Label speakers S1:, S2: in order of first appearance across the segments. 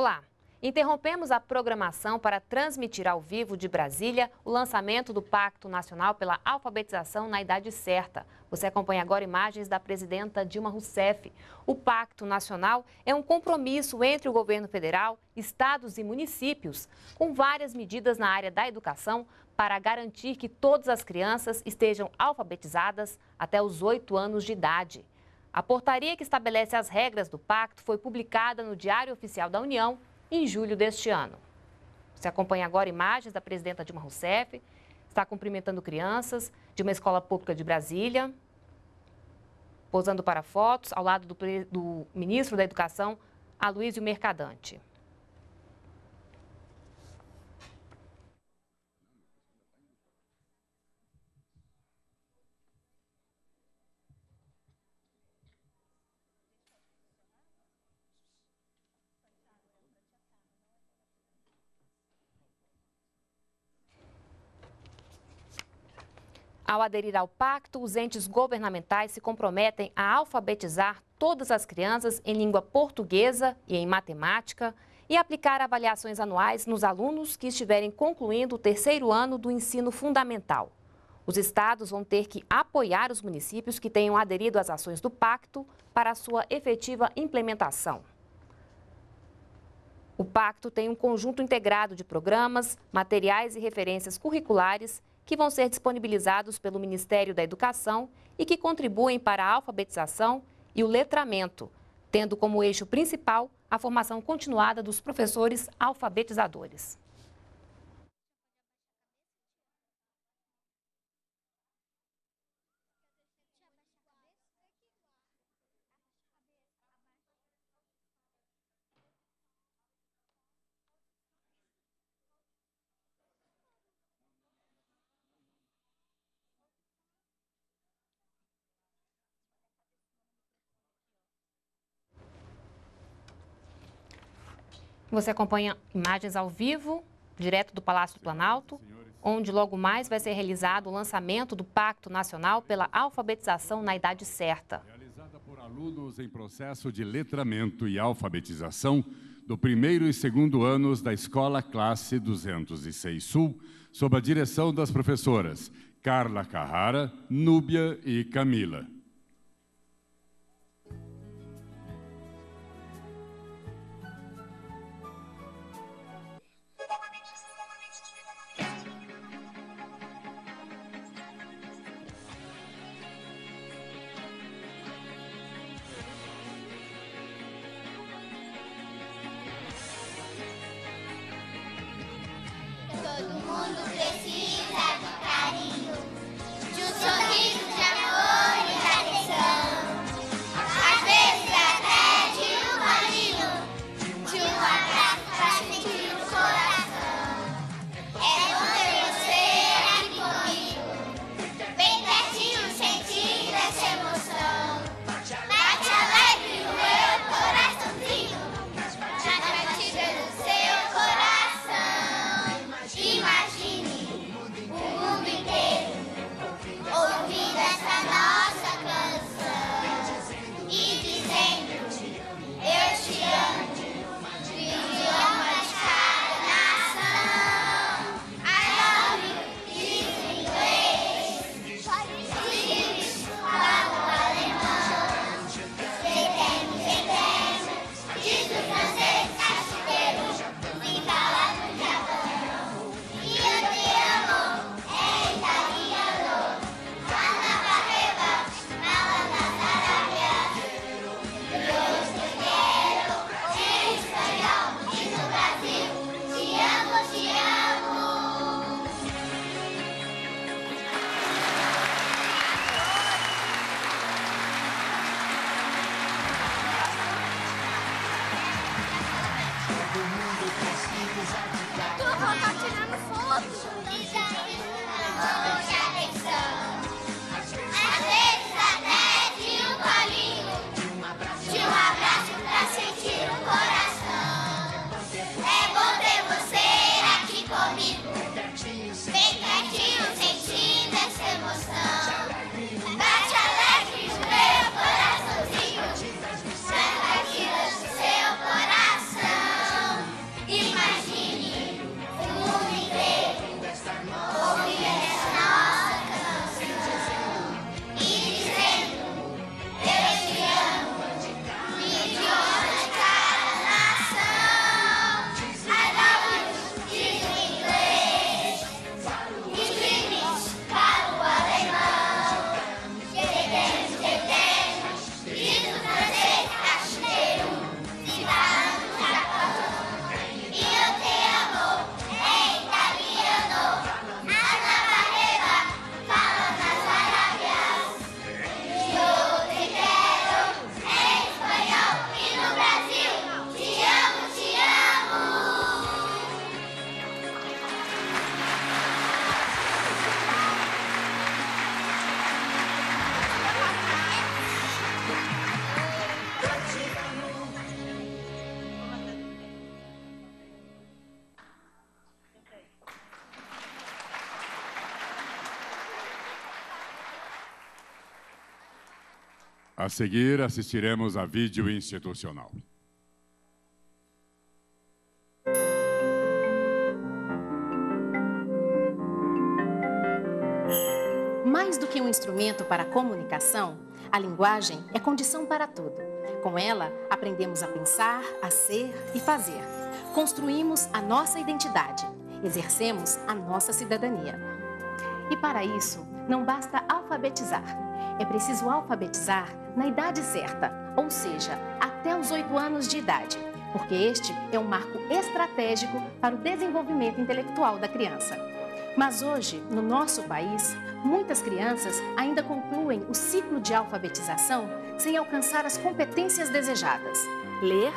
S1: Olá! Interrompemos a programação para transmitir ao vivo de Brasília o lançamento do Pacto Nacional pela Alfabetização na Idade Certa. Você acompanha agora imagens da presidenta Dilma Rousseff. O Pacto Nacional é um compromisso entre o governo federal, estados e municípios, com várias medidas na área da educação para garantir que todas as crianças estejam alfabetizadas até os oito anos de idade. A portaria que estabelece as regras do pacto foi publicada no Diário Oficial da União em julho deste ano. Você acompanha agora imagens da presidenta Dilma Rousseff, está cumprimentando crianças de uma escola pública de Brasília, posando para fotos ao lado do, do ministro da Educação, Aloysio Mercadante. Ao aderir ao pacto, os entes governamentais se comprometem a alfabetizar todas as crianças em língua portuguesa e em matemática e aplicar avaliações anuais nos alunos que estiverem concluindo o terceiro ano do ensino fundamental. Os estados vão ter que apoiar os municípios que tenham aderido às ações do pacto para sua efetiva implementação. O pacto tem um conjunto integrado de programas, materiais e referências curriculares que vão ser disponibilizados pelo Ministério da Educação e que contribuem para a alfabetização e o letramento, tendo como eixo principal a formação continuada dos professores alfabetizadores. Você acompanha imagens ao vivo, direto do Palácio do Planalto, onde logo mais vai ser realizado o lançamento do Pacto Nacional pela Alfabetização na Idade Certa. Realizada
S2: por alunos em processo de letramento e alfabetização do primeiro e segundo anos da Escola Classe 206 Sul, sob a direção das professoras Carla Carrara, Núbia e Camila. A seguir, assistiremos a vídeo institucional.
S3: Mais do que um instrumento para a comunicação, a linguagem é condição para tudo. Com ela, aprendemos a pensar, a ser e fazer. Construímos a nossa identidade, exercemos a nossa cidadania. E para isso, não basta alfabetizar. É preciso alfabetizar na idade certa, ou seja, até os 8 anos de idade, porque este é um marco estratégico para o desenvolvimento intelectual da criança. Mas hoje, no nosso país, muitas crianças ainda concluem o ciclo de alfabetização sem alcançar as competências desejadas: ler,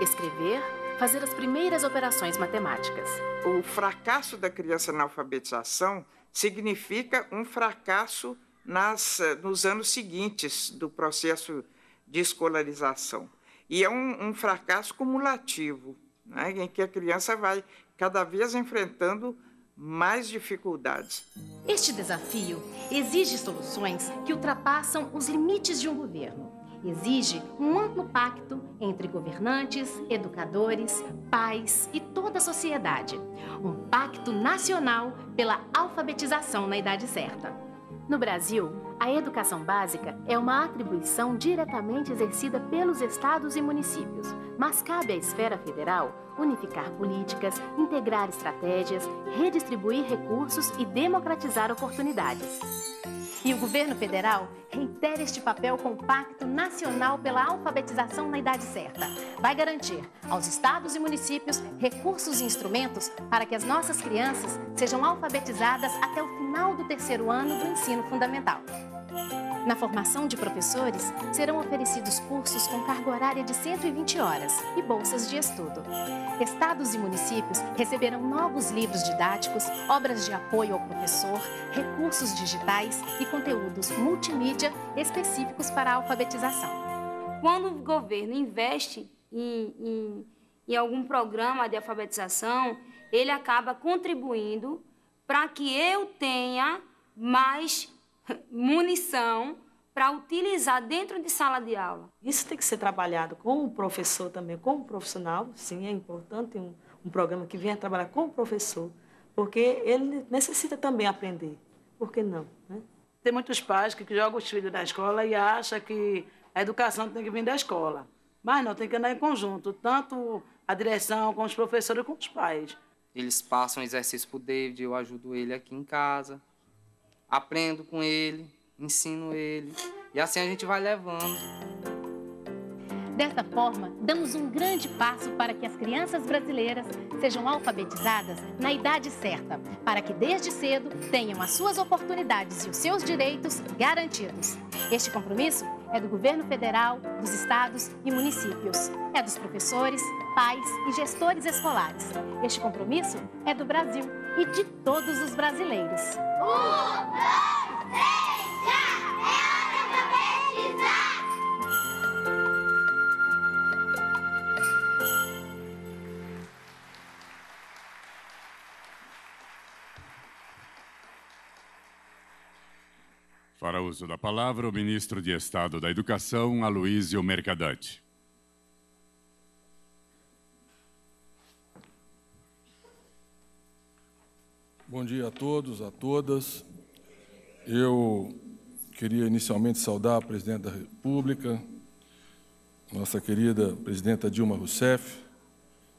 S3: escrever, fazer as primeiras operações matemáticas.
S4: O fracasso da criança na alfabetização significa um fracasso nas, eh, nos anos seguintes do processo de escolarização. E é um, um fracasso cumulativo, né, em que a criança vai cada vez enfrentando mais dificuldades.
S3: Este desafio exige soluções que ultrapassam os limites de um governo. Exige um amplo pacto entre governantes, educadores, pais e toda a sociedade. Um pacto nacional pela alfabetização na idade certa. No Brasil, a educação básica é uma atribuição diretamente exercida pelos estados e municípios, mas cabe à esfera federal unificar políticas, integrar estratégias, redistribuir recursos e democratizar oportunidades. E o governo federal reitera este papel com o Pacto Nacional pela Alfabetização na Idade Certa. Vai garantir aos estados e municípios recursos e instrumentos para que as nossas crianças sejam alfabetizadas até o final do terceiro ano do ensino fundamental. Na formação de professores, serão oferecidos cursos com carga horária de 120 horas e bolsas de estudo. Estados e municípios receberão novos livros didáticos, obras de apoio ao professor, recursos digitais e conteúdos multimídia específicos para a alfabetização. Quando o governo investe em, em, em algum programa
S1: de alfabetização, ele acaba contribuindo para que eu tenha mais munição para utilizar dentro de sala de
S3: aula. Isso tem que ser trabalhado com o professor também, com o profissional. Sim, é importante um, um programa que venha trabalhar com o professor, porque ele necessita também aprender.
S4: Por que não? Né? Tem muitos pais que jogam os filhos da escola e acham que a educação tem que vir da escola. Mas não, tem que andar em conjunto, tanto a direção com os
S5: professores como os pais. Eles passam exercício para o David, eu ajudo ele aqui em casa aprendo com ele, ensino ele. E assim a gente vai levando.
S3: Dessa forma, damos um grande passo para que as crianças brasileiras sejam alfabetizadas na idade certa, para que desde cedo tenham as suas oportunidades e os seus direitos garantidos. Este compromisso é do governo federal, dos estados e municípios. É dos professores, pais e gestores escolares. Este compromisso é do Brasil e de todos os brasileiros.
S2: Para uso da palavra, o ministro de Estado da Educação, Aloísio Mercadante.
S6: Bom dia a todos, a todas. Eu queria inicialmente saudar a Presidenta da República, nossa querida Presidenta Dilma Rousseff,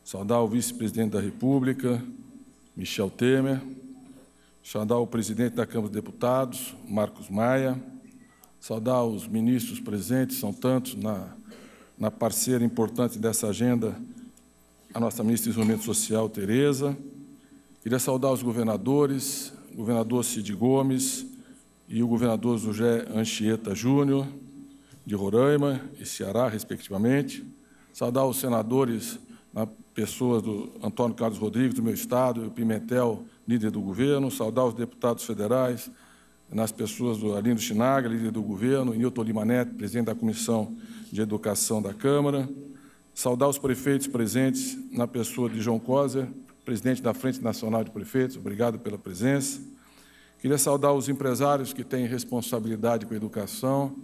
S6: saudar o Vice-Presidente da República, Michel Temer, saudar o Presidente da Câmara dos Deputados, Marcos Maia, saudar os ministros presentes, são tantos, na, na parceira importante dessa agenda, a nossa Ministra de Desenvolvimento Social, Tereza, Queria saudar os governadores, o governador Cid Gomes e o governador José Anchieta Júnior, de Roraima e Ceará, respectivamente. Saudar os senadores, na né, pessoa do Antônio Carlos Rodrigues, do meu estado, e Pimentel, líder do governo. Saudar os deputados federais, nas né, pessoas do Arlindo Chinaga, líder do governo, e Nilton Limanete, presidente da Comissão de Educação da Câmara. Saudar os prefeitos presentes, na pessoa de João Coser, presidente da Frente Nacional de Prefeitos, obrigado pela presença. Queria saudar os empresários que têm responsabilidade com a educação,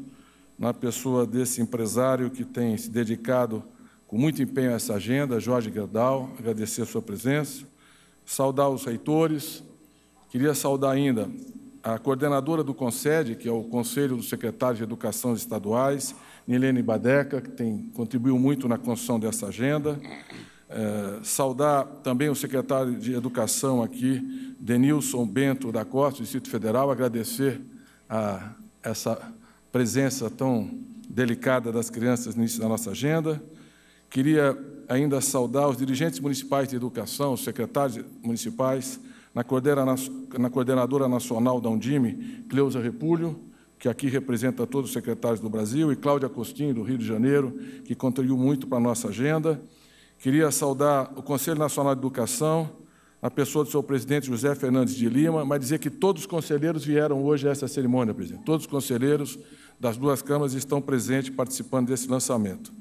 S6: na pessoa desse empresário que tem se dedicado com muito empenho a essa agenda, Jorge Gerdau, agradecer a sua presença. Saudar os reitores. Queria saudar ainda a coordenadora do CONSED, que é o Conselho dos Secretários de Educação Estaduais, Nilene Badeca, que tem, contribuiu muito na construção dessa agenda. É, saudar também o secretário de Educação aqui, Denilson Bento da Costa, do Distrito Federal, agradecer a essa presença tão delicada das crianças nisso na nossa agenda. Queria ainda saudar os dirigentes municipais de educação, os secretários municipais, na, coordena, na coordenadora nacional da Undime, Cleusa Repúlio, que aqui representa todos os secretários do Brasil, e Cláudia Costinho, do Rio de Janeiro, que contribuiu muito para a nossa agenda. Queria saudar o Conselho Nacional de Educação, a pessoa do seu presidente José Fernandes de Lima, mas dizer que todos os conselheiros vieram hoje a essa cerimônia, presidente. Todos os conselheiros das duas câmaras estão presentes participando desse lançamento.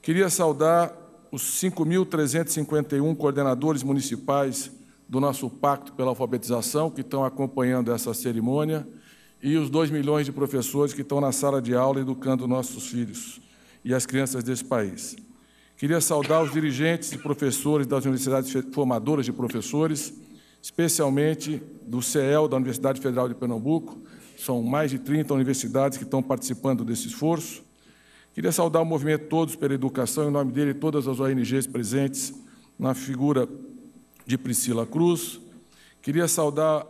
S6: Queria saudar os 5.351 coordenadores municipais do nosso Pacto pela Alfabetização, que estão acompanhando essa cerimônia, e os 2 milhões de professores que estão na sala de aula educando nossos filhos e as crianças desse país. Queria saudar os dirigentes e professores das universidades formadoras de professores, especialmente do CEL, da Universidade Federal de Pernambuco. São mais de 30 universidades que estão participando desse esforço. Queria saudar o movimento Todos pela Educação, em nome dele, todas as ONGs presentes, na figura de Priscila Cruz. Queria saudar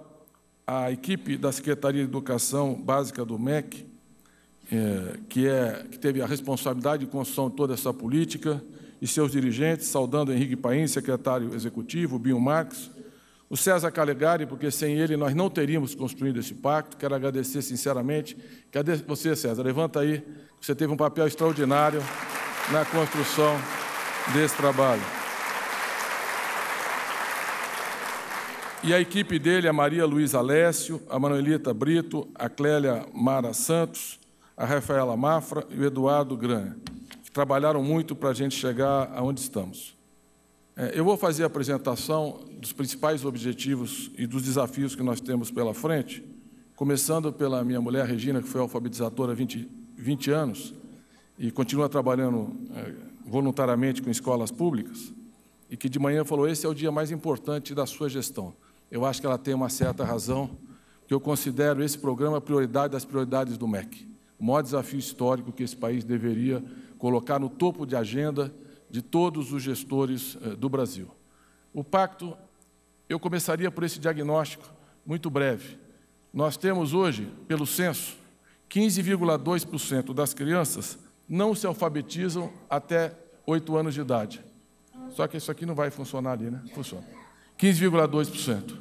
S6: a equipe da Secretaria de Educação Básica do MEC, eh, que, é, que teve a responsabilidade de construção de toda essa política e seus dirigentes, saudando Henrique Paim, secretário executivo, Binho Marques, o César Calegari, porque sem ele nós não teríamos construído esse pacto. Quero agradecer sinceramente. Cadê você, César? Levanta aí. Você teve um papel extraordinário na construção desse trabalho. E a equipe dele, a Maria Luiz Alessio, a Manuelita Brito, a Clélia Mara Santos, a Rafaela Mafra e o Eduardo Gran trabalharam muito para a gente chegar aonde estamos. É, eu vou fazer a apresentação dos principais objetivos e dos desafios que nós temos pela frente, começando pela minha mulher, Regina, que foi alfabetizadora há 20, 20 anos e continua trabalhando é, voluntariamente com escolas públicas, e que de manhã falou: esse é o dia mais importante da sua gestão. Eu acho que ela tem uma certa razão, que eu considero esse programa a prioridade das prioridades do MEC. O maior desafio histórico que esse país deveria colocar no topo de agenda de todos os gestores eh, do Brasil. O pacto, eu começaria por esse diagnóstico muito breve. Nós temos hoje, pelo censo, 15,2% das crianças não se alfabetizam até 8 anos de idade. Só que isso aqui não vai funcionar ali, né? Funciona. 15,2%.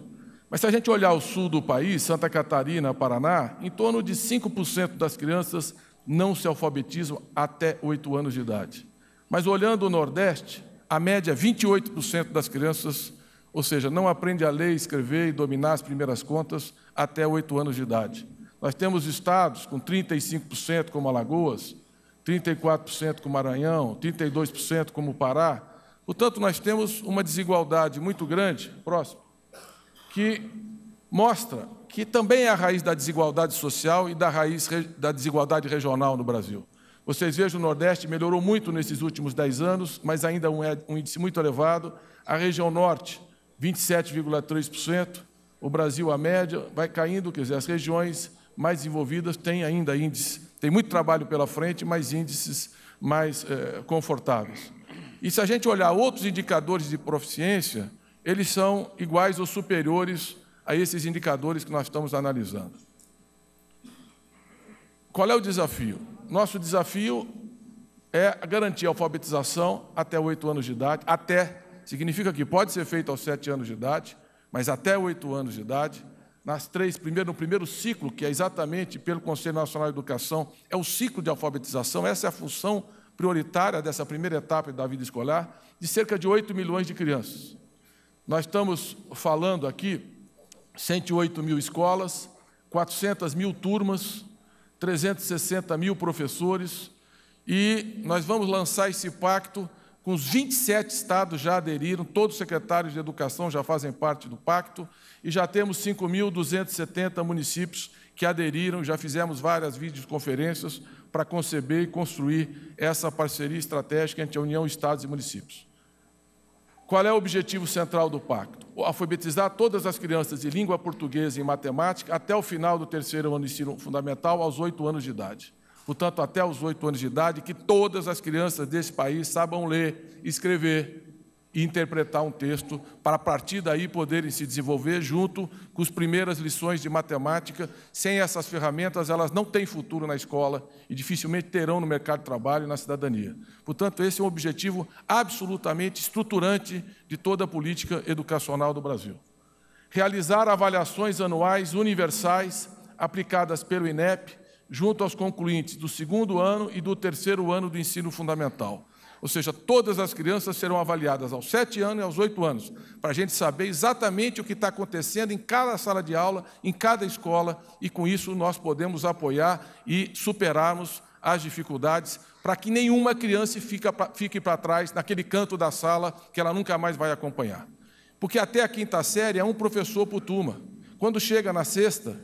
S6: Mas se a gente olhar o sul do país, Santa Catarina, Paraná, em torno de 5% das crianças não se alfabetizam até 8 anos de idade. Mas olhando o Nordeste, a média 28% é das crianças, ou seja, não aprende a ler, escrever e dominar as primeiras contas até 8 anos de idade. Nós temos estados com 35% como Alagoas, 34% como Maranhão, 32% como Pará. Portanto, nós temos uma desigualdade muito grande, próximo, que mostra que também é a raiz da desigualdade social e da raiz da desigualdade regional no Brasil. Vocês vejam, o Nordeste melhorou muito nesses últimos 10 anos, mas ainda é, um índice muito elevado. A região Norte, 27,3%. O Brasil, a média, vai caindo, quer dizer, as regiões mais envolvidas têm ainda índices. Tem muito trabalho pela frente, mas índices mais é, confortáveis. E se a gente olhar outros indicadores de proficiência, eles são iguais ou superiores a esses indicadores que nós estamos analisando. Qual é o desafio? Nosso desafio é garantir a alfabetização até oito anos de idade, até, significa que pode ser feito aos sete anos de idade, mas até oito anos de idade, nas três, primeiro, no primeiro ciclo, que é exatamente pelo Conselho Nacional de Educação, é o ciclo de alfabetização, essa é a função prioritária dessa primeira etapa da vida escolar, de cerca de 8 milhões de crianças. Nós estamos falando aqui 108 mil escolas, 400 mil turmas, 360 mil professores, e nós vamos lançar esse pacto com os 27 estados já aderiram, todos os secretários de educação já fazem parte do pacto, e já temos 5.270 municípios que aderiram, já fizemos várias videoconferências para conceber e construir essa parceria estratégica entre a União, Estados e municípios. Qual é o objetivo central do pacto? Alfabetizar todas as crianças de língua portuguesa e matemática até o final do terceiro ano de ensino fundamental, aos oito anos de idade. Portanto, até os oito anos de idade, que todas as crianças desse país saibam ler, e escrever, e interpretar um texto para a partir daí poderem se desenvolver junto com as primeiras lições de matemática. Sem essas ferramentas, elas não têm futuro na escola e dificilmente terão no mercado de trabalho e na cidadania. Portanto, esse é um objetivo absolutamente estruturante de toda a política educacional do Brasil. Realizar avaliações anuais universais aplicadas pelo INEP junto aos concluintes do segundo ano e do terceiro ano do ensino fundamental ou seja, todas as crianças serão avaliadas aos sete anos e aos oito anos, para a gente saber exatamente o que está acontecendo em cada sala de aula, em cada escola, e com isso nós podemos apoiar e superarmos as dificuldades, para que nenhuma criança fique para trás naquele canto da sala que ela nunca mais vai acompanhar. Porque até a quinta série é um professor por turma. Quando chega na sexta,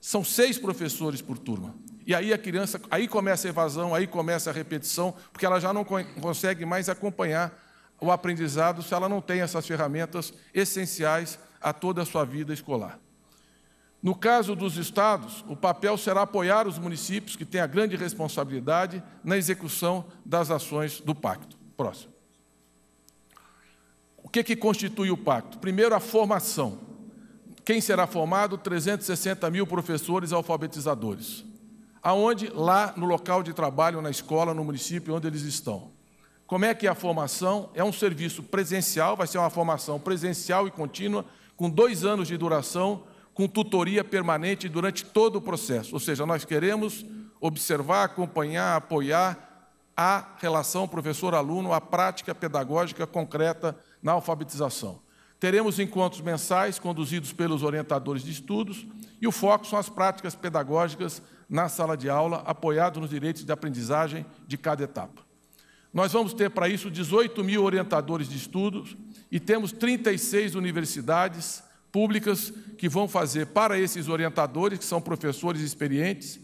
S6: são seis professores por turma. E aí a criança, aí começa a evasão, aí começa a repetição, porque ela já não consegue mais acompanhar o aprendizado se ela não tem essas ferramentas essenciais a toda a sua vida escolar. No caso dos estados, o papel será apoiar os municípios, que têm a grande responsabilidade na execução das ações do pacto. Próximo. O que, que constitui o pacto? Primeiro, a formação. Quem será formado? 360 mil professores alfabetizadores aonde lá no local de trabalho, na escola, no município onde eles estão. Como é que é a formação? É um serviço presencial, vai ser uma formação presencial e contínua, com dois anos de duração, com tutoria permanente durante todo o processo. Ou seja, nós queremos observar, acompanhar, apoiar a relação professor-aluno, a prática pedagógica concreta na alfabetização. Teremos encontros mensais conduzidos pelos orientadores de estudos e o foco são as práticas pedagógicas na sala de aula, apoiado nos direitos de aprendizagem de cada etapa. Nós vamos ter para isso 18 mil orientadores de estudos e temos 36 universidades públicas que vão fazer para esses orientadores, que são professores experientes,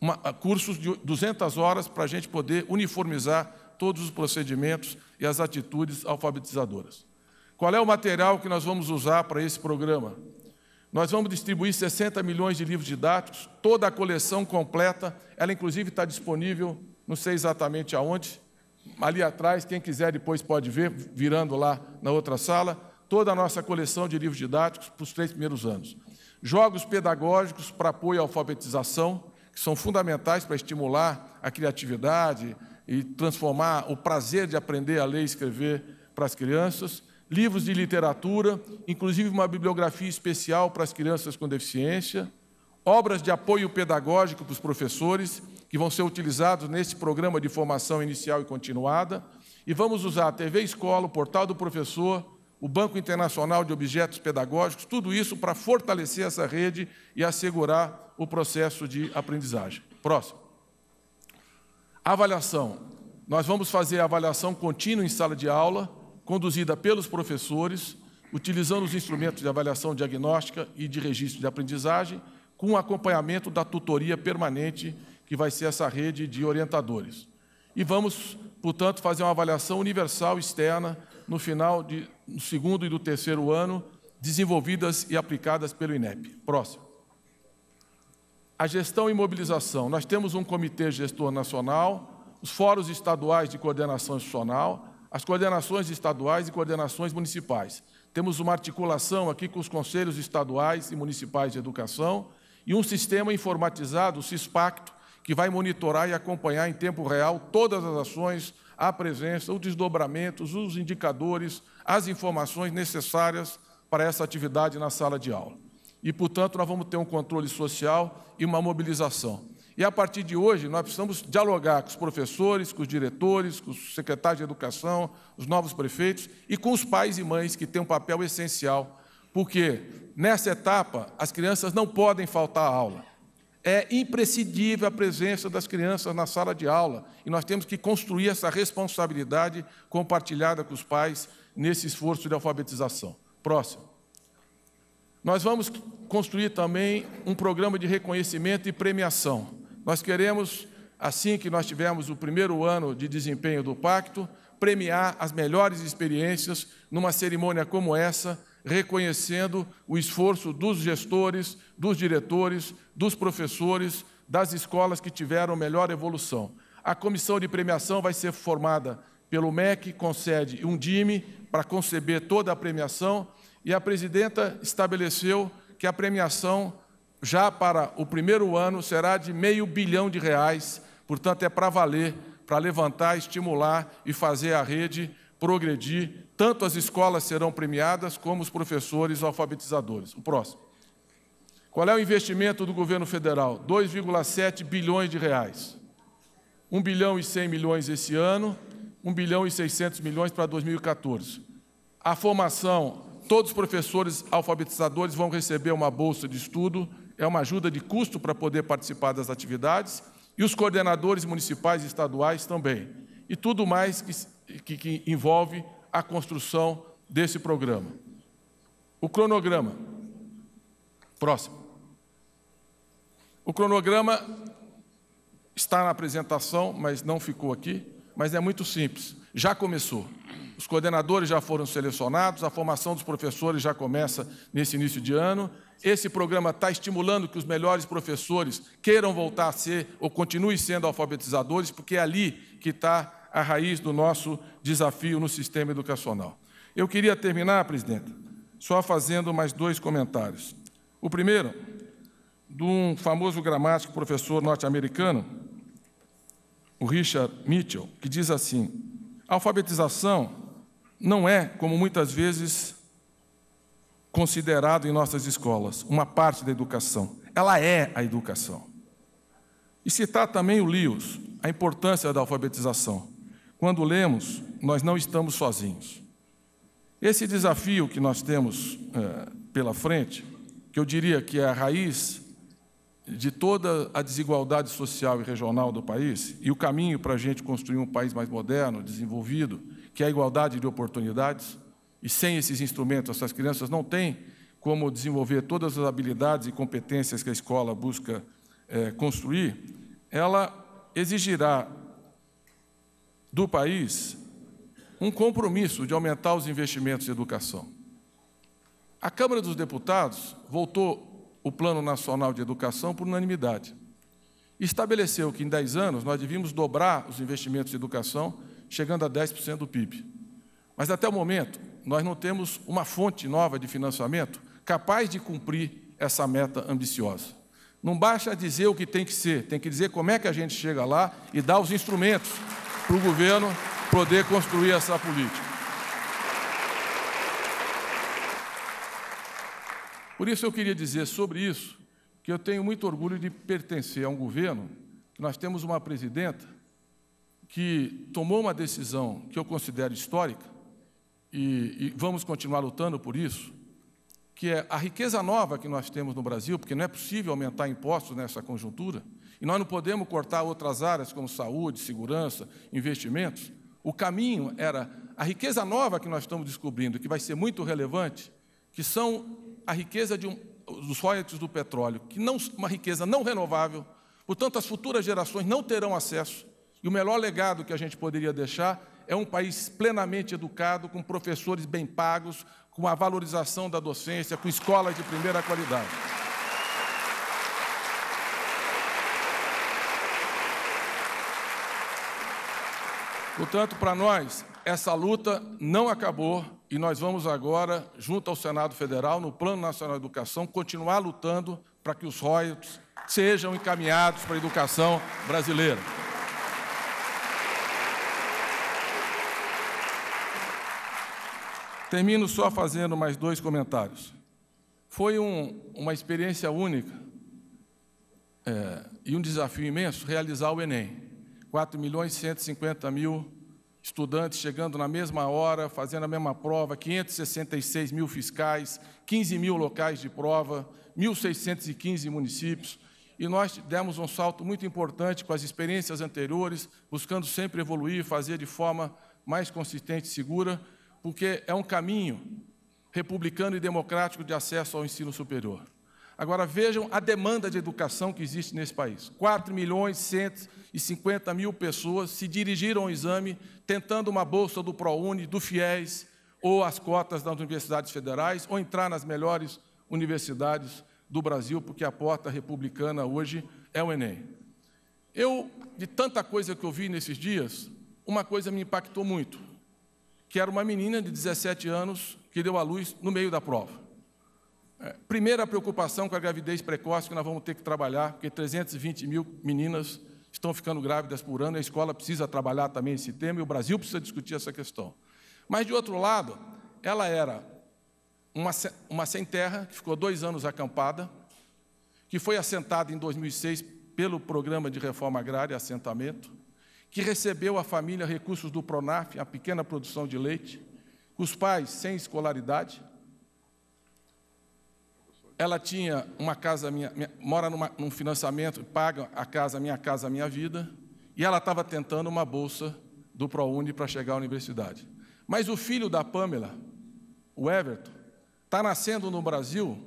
S6: uma, ah, cursos de 200 horas para a gente poder uniformizar todos os procedimentos e as atitudes alfabetizadoras. Qual é o material que nós vamos usar para esse programa? Nós vamos distribuir 60 milhões de livros didáticos, toda a coleção completa. Ela, inclusive, está disponível, não sei exatamente aonde, ali atrás, quem quiser depois pode ver, virando lá na outra sala, toda a nossa coleção de livros didáticos para os três primeiros anos. Jogos pedagógicos para apoio à alfabetização, que são fundamentais para estimular a criatividade e transformar o prazer de aprender a ler e escrever para as crianças livros de literatura, inclusive uma bibliografia especial para as crianças com deficiência, obras de apoio pedagógico para os professores, que vão ser utilizados nesse programa de formação inicial e continuada, e vamos usar a TV Escola, o Portal do Professor, o Banco Internacional de Objetos Pedagógicos, tudo isso para fortalecer essa rede e assegurar o processo de aprendizagem. Próximo. Avaliação. Nós vamos fazer a avaliação contínua em sala de aula, conduzida pelos professores, utilizando os instrumentos de avaliação diagnóstica e de registro de aprendizagem, com acompanhamento da tutoria permanente, que vai ser essa rede de orientadores. E vamos, portanto, fazer uma avaliação universal externa no final do segundo e do terceiro ano, desenvolvidas e aplicadas pelo INEP. Próximo. A gestão e mobilização. Nós temos um comitê gestor nacional, os fóruns estaduais de coordenação institucional, as coordenações estaduais e coordenações municipais. Temos uma articulação aqui com os conselhos estaduais e municipais de educação e um sistema informatizado, o SISPACTO, que vai monitorar e acompanhar em tempo real todas as ações, a presença, os desdobramentos, os indicadores, as informações necessárias para essa atividade na sala de aula. E, portanto, nós vamos ter um controle social e uma mobilização. E a partir de hoje, nós precisamos dialogar com os professores, com os diretores, com os secretários de educação, os novos prefeitos e com os pais e mães, que têm um papel essencial, porque nessa etapa as crianças não podem faltar à aula. É imprescindível a presença das crianças na sala de aula e nós temos que construir essa responsabilidade compartilhada com os pais nesse esforço de alfabetização. Próximo. Nós vamos construir também um programa de reconhecimento e premiação nós queremos, assim que nós tivermos o primeiro ano de desempenho do pacto, premiar as melhores experiências numa cerimônia como essa, reconhecendo o esforço dos gestores, dos diretores, dos professores, das escolas que tiveram melhor evolução. A comissão de premiação vai ser formada pelo MEC, concede um DIME para conceber toda a premiação, e a presidenta estabeleceu que a premiação já para o primeiro ano será de meio bilhão de reais, portanto é para valer, para levantar, estimular e fazer a rede progredir. Tanto as escolas serão premiadas como os professores alfabetizadores. O próximo. Qual é o investimento do governo federal? 2,7 bilhões de reais. 1 bilhão e 100 milhões esse ano, 1 bilhão e 600 milhões para 2014. A formação, todos os professores alfabetizadores vão receber uma bolsa de estudo é uma ajuda de custo para poder participar das atividades, e os coordenadores municipais e estaduais também. E tudo mais que, que, que envolve a construção desse programa. O cronograma. Próximo. O cronograma está na apresentação, mas não ficou aqui, mas é muito simples. Já começou os coordenadores já foram selecionados, a formação dos professores já começa nesse início de ano. Esse programa está estimulando que os melhores professores queiram voltar a ser ou continuem sendo alfabetizadores, porque é ali que está a raiz do nosso desafio no sistema educacional. Eu queria terminar, presidente, só fazendo mais dois comentários. O primeiro, de um famoso gramático professor norte-americano, o Richard Mitchell, que diz assim: a alfabetização não é, como muitas vezes considerado em nossas escolas, uma parte da educação. Ela é a educação. E citar também o Lewis, a importância da alfabetização. Quando lemos, nós não estamos sozinhos. Esse desafio que nós temos é, pela frente, que eu diria que é a raiz de toda a desigualdade social e regional do país e o caminho para a gente construir um país mais moderno, desenvolvido, que é a igualdade de oportunidades. E sem esses instrumentos, essas crianças não têm como desenvolver todas as habilidades e competências que a escola busca é, construir. Ela exigirá do país um compromisso de aumentar os investimentos em educação. A Câmara dos Deputados voltou o Plano Nacional de Educação por unanimidade. Estabeleceu que em 10 anos nós devíamos dobrar os investimentos em educação, chegando a 10% do PIB. Mas até o momento, nós não temos uma fonte nova de financiamento capaz de cumprir essa meta ambiciosa. Não basta dizer o que tem que ser, tem que dizer como é que a gente chega lá e dar os instrumentos para o governo poder construir essa política. Por isso eu queria dizer sobre isso que eu tenho muito orgulho de pertencer a um governo. Nós temos uma presidenta que tomou uma decisão que eu considero histórica e, e vamos continuar lutando por isso, que é a riqueza nova que nós temos no Brasil, porque não é possível aumentar impostos nessa conjuntura e nós não podemos cortar outras áreas como saúde, segurança, investimentos. O caminho era a riqueza nova que nós estamos descobrindo, que vai ser muito relevante, que são a riqueza de um, dos royalties do petróleo, que não uma riqueza não renovável, portanto as futuras gerações não terão acesso. E o melhor legado que a gente poderia deixar é um país plenamente educado, com professores bem pagos, com a valorização da docência, com escolas de primeira qualidade. Portanto, para nós, essa luta não acabou e nós vamos agora, junto ao Senado Federal, no Plano Nacional de Educação, continuar lutando para que os royalties sejam encaminhados para a educação brasileira. Termino só fazendo mais dois comentários. Foi um, uma experiência única é, e um desafio imenso realizar o Enem. 4 milhões e 150 mil estudantes chegando na mesma hora, fazendo a mesma prova, 566 mil fiscais, 15 mil locais de prova, 1.615 municípios. E nós demos um salto muito importante com as experiências anteriores, buscando sempre evoluir, fazer de forma mais consistente e segura, porque é um caminho republicano e democrático de acesso ao ensino superior. Agora vejam a demanda de educação que existe nesse país. 4 milhões e 150 mil pessoas se dirigiram ao exame tentando uma bolsa do ProUni, do FIES, ou as cotas das universidades federais, ou entrar nas melhores universidades do Brasil, porque a porta republicana hoje é o Enem. Eu, de tanta coisa que eu vi nesses dias, uma coisa me impactou muito, que era uma menina de 17 anos que deu à luz no meio da prova. É, primeira preocupação com a gravidez precoce que nós vamos ter que trabalhar, porque 320 mil meninas estão ficando grávidas por ano, a escola precisa trabalhar também esse tema e o Brasil precisa discutir essa questão. Mas, de outro lado, ela era uma, uma sem terra, que ficou dois anos acampada, que foi assentada em 2006 pelo Programa de Reforma Agrária e Assentamento, que recebeu a família recursos do PRONAF, a pequena produção de leite, os pais sem escolaridade, ela tinha uma casa minha, minha mora numa, num financiamento, paga a casa minha casa minha vida, e ela estava tentando uma bolsa do ProUni para chegar à universidade. Mas o filho da Pamela, o Everton, está nascendo no Brasil,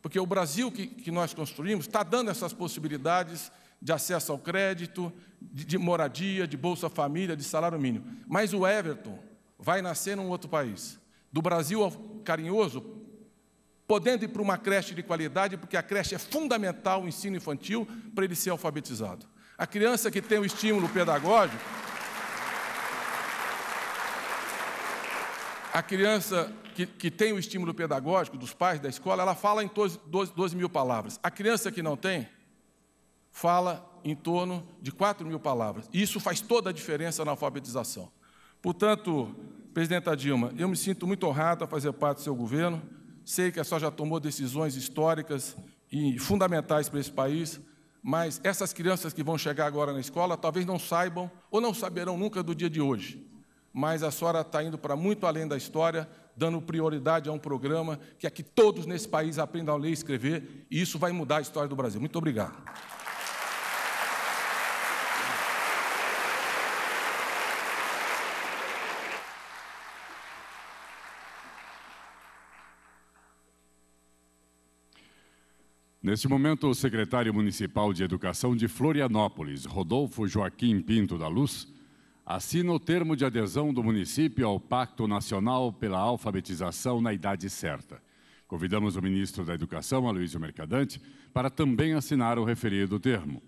S6: porque o Brasil que, que nós construímos está dando essas possibilidades de acesso ao crédito, de, de moradia, de Bolsa Família, de salário mínimo. Mas o Everton vai nascer num outro país. Do Brasil carinhoso, podendo ir para uma creche de qualidade, porque a creche é fundamental o ensino infantil para ele ser alfabetizado. A criança que tem o estímulo pedagógico, a criança que, que tem o estímulo pedagógico dos pais da escola, ela fala em 12, 12, 12 mil palavras. A criança que não tem, fala em torno de 4 mil palavras. Isso faz toda a diferença na alfabetização. Portanto, presidenta Dilma, eu me sinto muito honrado a fazer parte do seu governo. Sei que a senhora já tomou decisões históricas e fundamentais para esse país, mas essas crianças que vão chegar agora na escola talvez não saibam ou não saberão nunca do dia de hoje. Mas a senhora está indo para muito além da história, dando prioridade a um programa que é que todos nesse país aprendam a ler e escrever, e isso vai mudar a história do Brasil. Muito obrigado.
S2: Neste momento, o secretário municipal de Educação de Florianópolis, Rodolfo Joaquim Pinto da Luz, assina o termo de adesão do município ao Pacto Nacional pela Alfabetização na Idade Certa. Convidamos o ministro da Educação, Aloysio Mercadante, para também assinar o referido termo.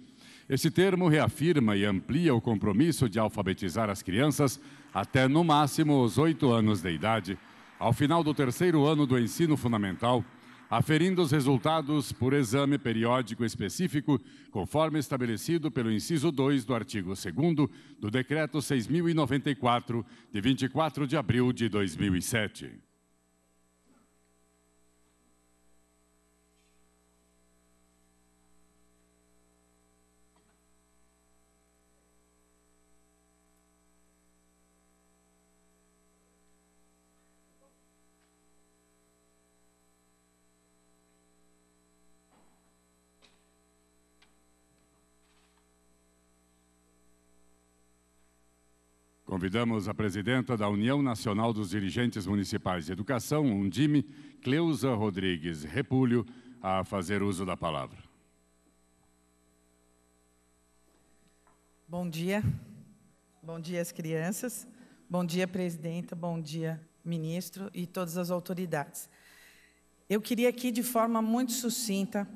S2: Esse termo reafirma e amplia o compromisso de alfabetizar as crianças até, no máximo, os oito anos de idade, ao final do terceiro ano do ensino fundamental aferindo os resultados por exame periódico específico, conforme estabelecido pelo inciso 2 do artigo 2 do Decreto 6094, de 24 de abril de 2007. Convidamos a presidenta da União Nacional dos Dirigentes Municipais de Educação, Undime, Cleusa Rodrigues Repúlio, a fazer uso da palavra.
S4: Bom dia. Bom dia às crianças. Bom dia, presidenta. Bom dia, ministro e todas as autoridades. Eu queria aqui, de forma muito sucinta,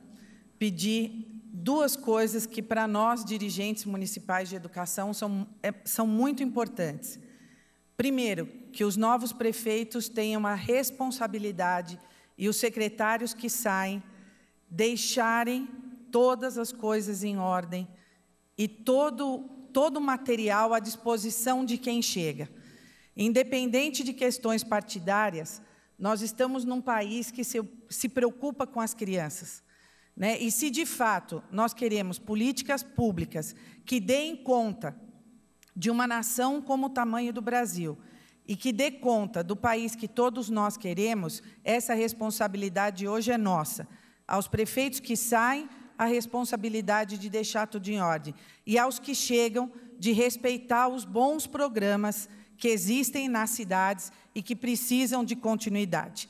S4: pedir duas coisas que, para nós, dirigentes municipais de educação, são, é, são muito importantes. Primeiro, que os novos prefeitos tenham a responsabilidade e os secretários que saem deixarem todas as coisas em ordem e todo todo o material à disposição de quem chega. Independente de questões partidárias, nós estamos num país que se, se preocupa com as crianças. Né? E se de fato nós queremos políticas públicas que deem conta de uma nação como o tamanho do Brasil e que dê conta do país que todos nós queremos, essa responsabilidade hoje é nossa. Aos prefeitos que saem, a responsabilidade de deixar tudo em ordem. E aos que chegam, de respeitar os bons programas que existem nas cidades e que precisam de continuidade.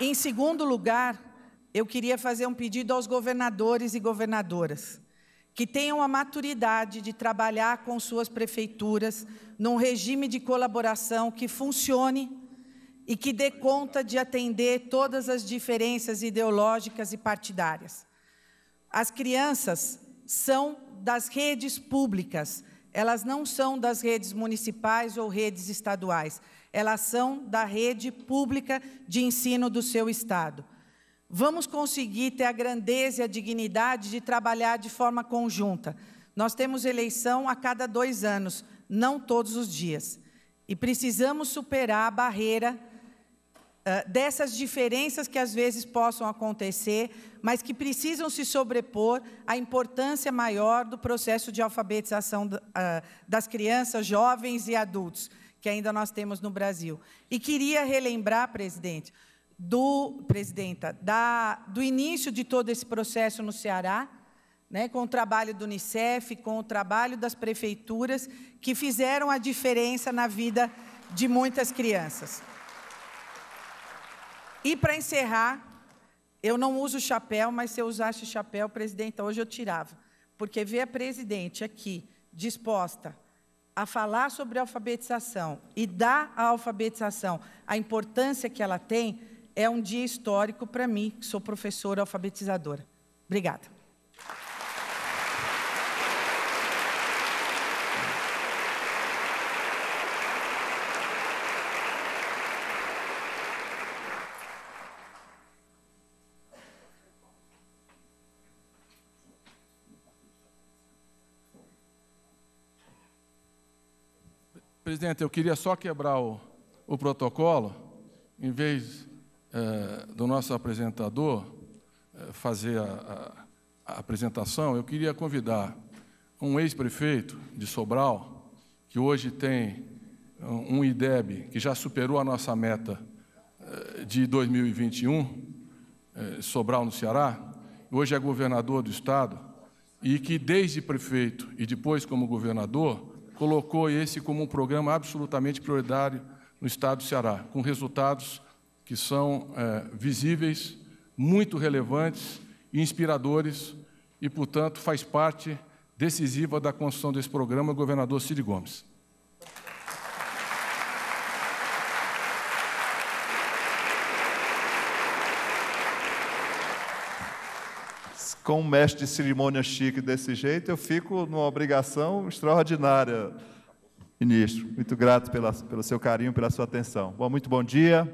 S4: Em segundo lugar, eu queria fazer um pedido aos governadores e governadoras que tenham a maturidade de trabalhar com suas prefeituras num regime de colaboração que funcione e que dê conta de atender todas as diferenças ideológicas e partidárias. As crianças são das redes públicas, elas não são das redes municipais ou redes estaduais elas são da rede pública de ensino do seu Estado. Vamos conseguir ter a grandeza e a dignidade de trabalhar de forma conjunta. Nós temos eleição a cada dois anos, não todos os dias. E precisamos superar a barreira eh, dessas diferenças que às vezes possam acontecer, mas que precisam se sobrepor à importância maior do processo de alfabetização ah, das crianças, jovens e adultos, que ainda nós temos no Brasil. E queria relembrar, presidente, do presidenta, da, do início de todo esse processo no Ceará, né, com o trabalho do Unicef, com o trabalho das prefeituras, que fizeram a diferença na vida de muitas crianças. E para encerrar, eu não uso chapéu, mas se eu usasse chapéu, presidenta, hoje eu tirava. Porque ver a presidente aqui disposta a falar sobre alfabetização e dar à alfabetização a importância que ela tem, é um dia histórico para mim, que sou professora alfabetizadora. Obrigada.
S6: presidente, eu queria só quebrar o, o protocolo, em vez é, do nosso apresentador é, fazer a, a, a apresentação, eu queria convidar um ex-prefeito de Sobral, que hoje tem um IDEB que já superou a nossa meta é, de 2021, é, Sobral no Ceará, hoje é governador do Estado, e que desde prefeito e depois como governador colocou esse como um programa absolutamente prioritário no estado do Ceará, com resultados que são é, visíveis, muito relevantes, inspiradores e, portanto, faz parte decisiva da construção desse programa, o governador Cid Gomes.
S7: com um mestre de cerimônia chique desse jeito, eu fico numa obrigação extraordinária, ministro. Muito grato pela, pelo seu carinho, pela sua atenção. Bom, muito bom dia.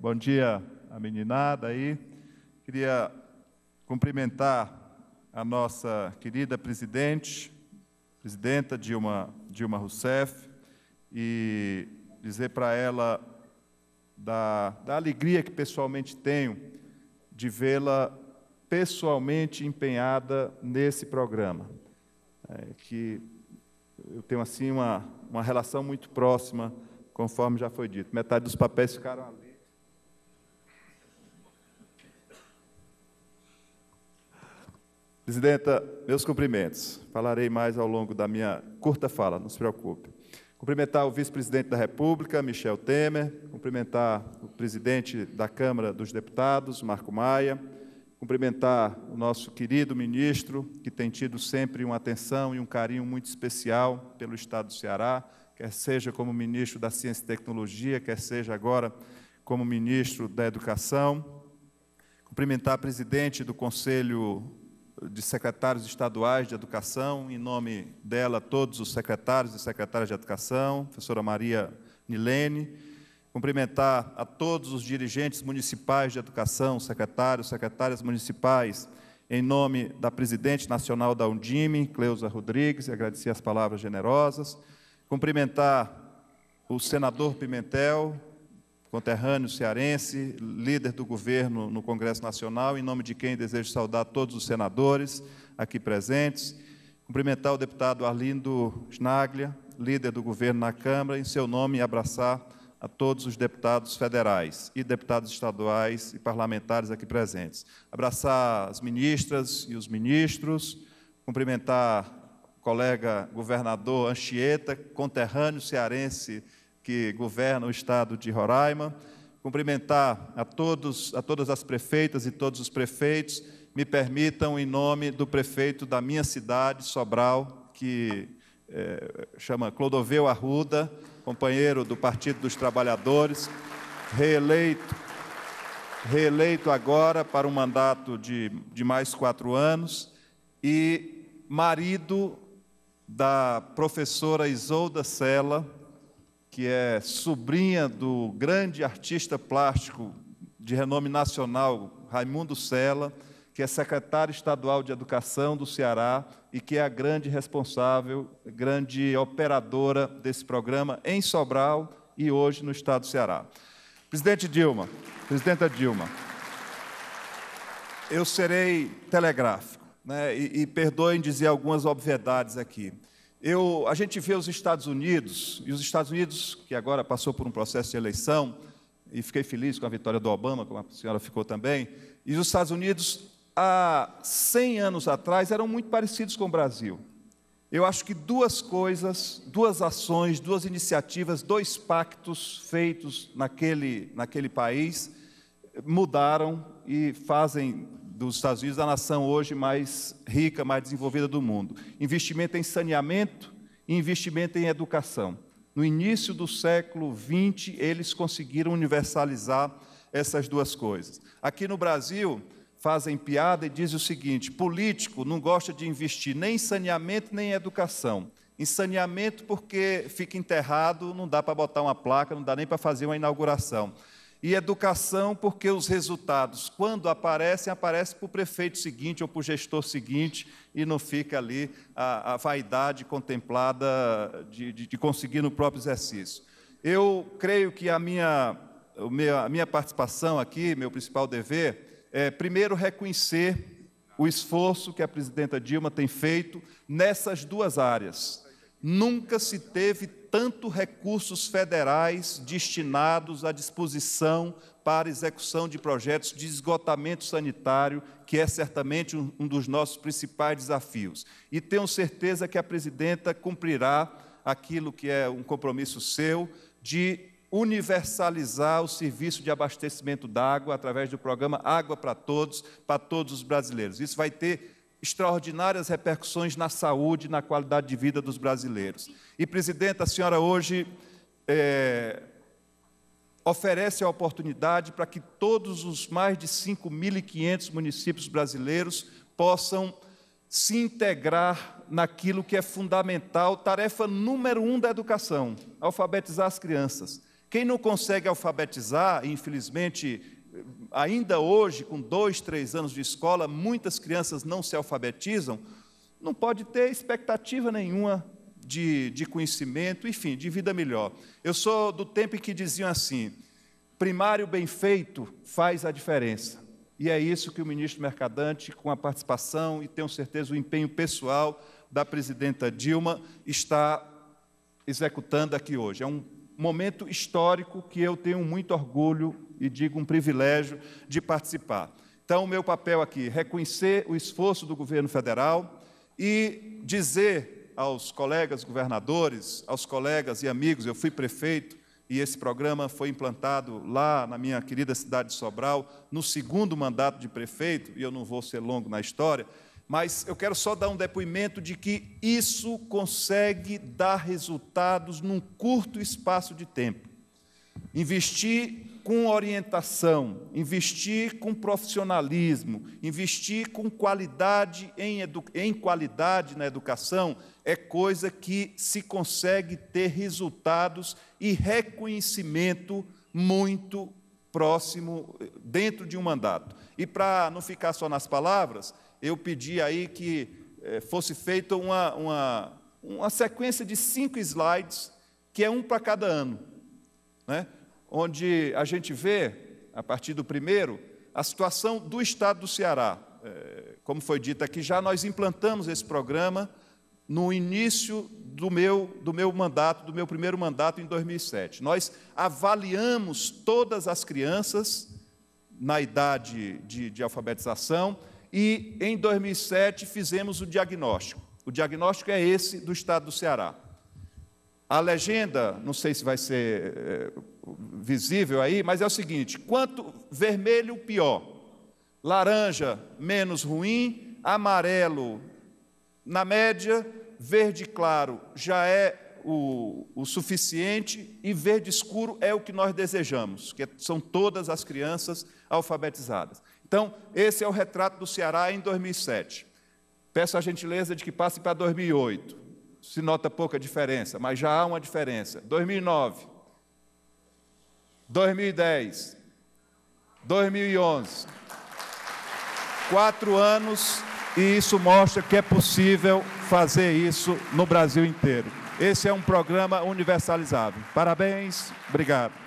S7: Bom dia a meninada aí. Queria cumprimentar a nossa querida presidente, presidenta Dilma, Dilma Rousseff, e dizer para ela da, da alegria que pessoalmente tenho de vê-la pessoalmente empenhada nesse programa, é, que eu tenho assim uma, uma relação muito próxima, conforme já foi dito. Metade dos papéis ficaram ali. Presidenta, meus cumprimentos. Falarei mais ao longo da minha curta fala, não se preocupe. Cumprimentar o vice-presidente da República, Michel Temer, cumprimentar o presidente da Câmara dos Deputados, Marco Maia, cumprimentar o nosso querido ministro, que tem tido sempre uma atenção e um carinho muito especial pelo Estado do Ceará, quer seja como ministro da Ciência e Tecnologia, quer seja agora como ministro da Educação. Cumprimentar a presidente do Conselho de Secretários Estaduais de Educação, em nome dela, todos os secretários e secretárias de Educação, professora Maria Nilene cumprimentar a todos os dirigentes municipais de educação, secretários, secretárias municipais, em nome da presidente nacional da Undime, Cleusa Rodrigues, e agradecer as palavras generosas. Cumprimentar o senador Pimentel, conterrâneo cearense, líder do governo no Congresso Nacional, em nome de quem desejo saudar todos os senadores aqui presentes. Cumprimentar o deputado Arlindo Snaglia, líder do governo na Câmara, em seu nome abraçar a todos os deputados federais e deputados estaduais e parlamentares aqui presentes. Abraçar as ministras e os ministros, cumprimentar o colega governador Anchieta, conterrâneo cearense que governa o estado de Roraima, cumprimentar a todos, a todas as prefeitas e todos os prefeitos. Me permitam, em nome do prefeito da minha cidade, Sobral, que é, chama Clodoveu Arruda, companheiro do Partido dos Trabalhadores, reeleito, reeleito agora para um mandato de, de mais quatro anos e marido da professora Isolda Sela, que é sobrinha do grande artista plástico de renome nacional, Raimundo Sela que é secretária estadual de Educação do Ceará e que é a grande responsável, grande operadora desse programa em Sobral e hoje no estado do Ceará. Presidente Dilma, presidenta Dilma, eu serei telegráfico, né? E, e perdoem dizer algumas obviedades aqui. Eu, a gente vê os Estados Unidos, e os Estados Unidos, que agora passou por um processo de eleição, e fiquei feliz com a vitória do Obama, como a senhora ficou também, e os Estados Unidos há 100 anos atrás eram muito parecidos com o Brasil. Eu acho que duas coisas, duas ações, duas iniciativas, dois pactos feitos naquele, naquele país mudaram e fazem dos Estados Unidos a nação hoje mais rica, mais desenvolvida do mundo. Investimento em saneamento e investimento em educação. No início do século XX, eles conseguiram universalizar essas duas coisas. Aqui no Brasil, fazem piada e dizem o seguinte: político não gosta de investir nem em saneamento nem em educação. Em saneamento, porque fica enterrado, não dá para botar uma placa, não dá nem para fazer uma inauguração. E educação, porque os resultados, quando aparecem, aparecem para o prefeito seguinte ou para o gestor seguinte, e não fica ali a, a vaidade contemplada de, de, de conseguir no próprio exercício. Eu creio que a minha, a minha participação aqui, meu principal dever, é, primeiro, reconhecer o esforço que a presidenta Dilma tem feito nessas duas áreas. Nunca se teve tanto recursos federais destinados à disposição para execução de projetos de esgotamento sanitário, que é certamente um, um dos nossos principais desafios. E tenho certeza que a presidenta cumprirá aquilo que é um compromisso seu de universalizar o serviço de abastecimento d'água através do programa Água para Todos, para todos os brasileiros. Isso vai ter extraordinárias repercussões na saúde e na qualidade de vida dos brasileiros. E, presidenta, a senhora hoje é, oferece a oportunidade para que todos os mais de 5.500 municípios brasileiros possam se integrar naquilo que é fundamental, tarefa número um da educação, alfabetizar as crianças. Quem não consegue alfabetizar, infelizmente, ainda hoje, com dois, três anos de escola, muitas crianças não se alfabetizam, não pode ter expectativa nenhuma de, de conhecimento, enfim, de vida melhor. Eu sou do tempo em que diziam assim: primário bem feito faz a diferença. E é isso que o ministro Mercadante, com a participação e tenho certeza o empenho pessoal da presidenta Dilma, está executando aqui hoje. É um momento histórico que eu tenho muito orgulho e digo um privilégio de participar. Então, o meu papel aqui, reconhecer o esforço do governo federal e dizer aos colegas governadores, aos colegas e amigos, eu fui prefeito e esse programa foi implantado lá na minha querida cidade de Sobral, no segundo mandato de prefeito, e eu não vou ser longo na história, mas eu quero só dar um depoimento de que isso consegue dar resultados num curto espaço de tempo. Investir com orientação, investir com profissionalismo, investir com qualidade em, em, qualidade na educação é coisa que se consegue ter resultados e reconhecimento muito próximo eh, dentro de um mandato. E para não ficar só nas palavras, eu pedi aí que eh, fosse feita uma, uma, uma sequência de cinco slides, que é um para cada ano, né? onde a gente vê, a partir do primeiro, a situação do estado do Ceará. Eh, como foi dito aqui, já nós implantamos esse programa no início do meu, do meu mandato, do meu primeiro mandato em 2007. Nós avaliamos todas as crianças na idade de, de alfabetização, e em 2007 fizemos o diagnóstico. O diagnóstico é esse do estado do Ceará. A legenda, não sei se vai ser eh, visível aí, mas é o seguinte: quanto vermelho, pior. Laranja, menos ruim. Amarelo, na média. Verde claro já é o, o suficiente. E verde escuro é o que nós desejamos, que são todas as crianças alfabetizadas. Então, esse é o retrato do Ceará em 2007. Peço a gentileza de que passe para 2008. Se nota pouca diferença, mas já há uma diferença. 2009, 2010, 2011. Quatro anos e isso mostra que é possível fazer isso no Brasil inteiro. Esse é um programa universalizável. Parabéns, obrigado.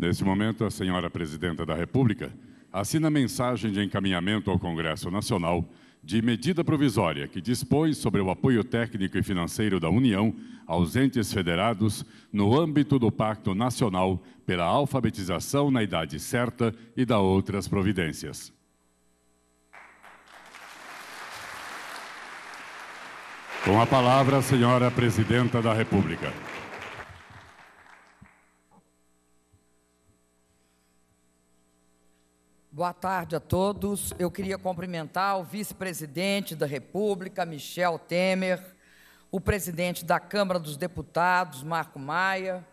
S2: Nesse momento, a senhora Presidenta da República assina mensagem de encaminhamento ao Congresso Nacional de medida provisória que dispõe sobre o apoio técnico e financeiro da União aos entes federados no âmbito do Pacto Nacional pela alfabetização na idade certa e da outras providências. Com a palavra, a senhora Presidenta da República.
S5: Boa tarde a todos. Eu queria cumprimentar o vice-presidente da República, Michel Temer, o presidente da Câmara dos Deputados, Marco Maia,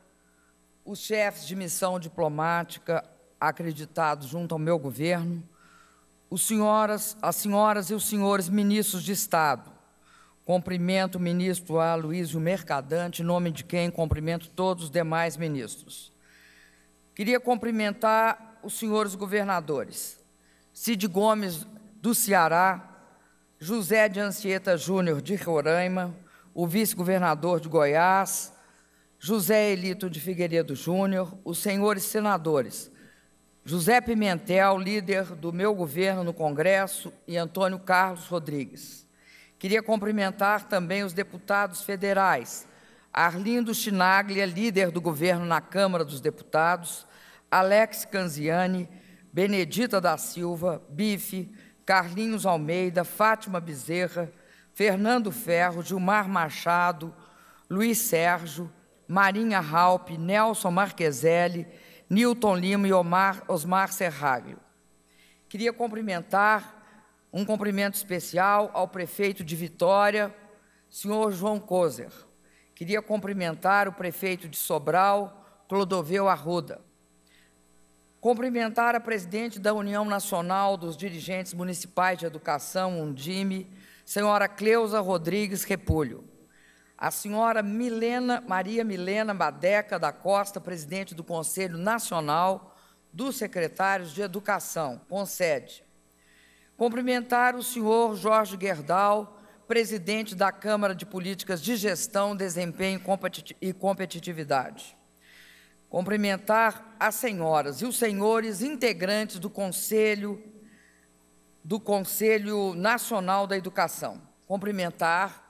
S5: os chefes de missão diplomática acreditados junto ao meu governo, os senhoras, as senhoras e os senhores ministros de Estado. Cumprimento o ministro Aloysio Mercadante, em nome de quem cumprimento todos os demais ministros. Queria cumprimentar os senhores governadores Cid Gomes do Ceará, José de Anchieta Júnior de Roraima, o vice-governador de Goiás, José Elito de Figueiredo Júnior, os senhores senadores José Pimentel, líder do meu governo no Congresso, e Antônio Carlos Rodrigues. Queria cumprimentar também os deputados federais, Arlindo Chinaglia, líder do governo na Câmara dos Deputados, Alex Canziani, Benedita da Silva, Bife, Carlinhos Almeida, Fátima Bezerra, Fernando Ferro, Gilmar Machado, Luiz Sérgio, Marinha Raup, Nelson Marqueselli, Newton Lima e Omar, Osmar Serraglio. Queria cumprimentar, um cumprimento especial ao prefeito de Vitória, senhor João Kozer. Queria cumprimentar o prefeito de Sobral, Clodoveu Arruda. Cumprimentar a presidente da União Nacional dos Dirigentes Municipais de Educação, Undime, senhora Cleusa Rodrigues Repolho. A senhora Milena, Maria Milena Badeca da Costa, presidente do Conselho Nacional dos Secretários de Educação, concede. Cumprimentar o senhor Jorge Guerdal, presidente da Câmara de Políticas de Gestão, Desempenho e Competitividade cumprimentar as senhoras e os senhores integrantes do Conselho do Conselho Nacional da Educação, cumprimentar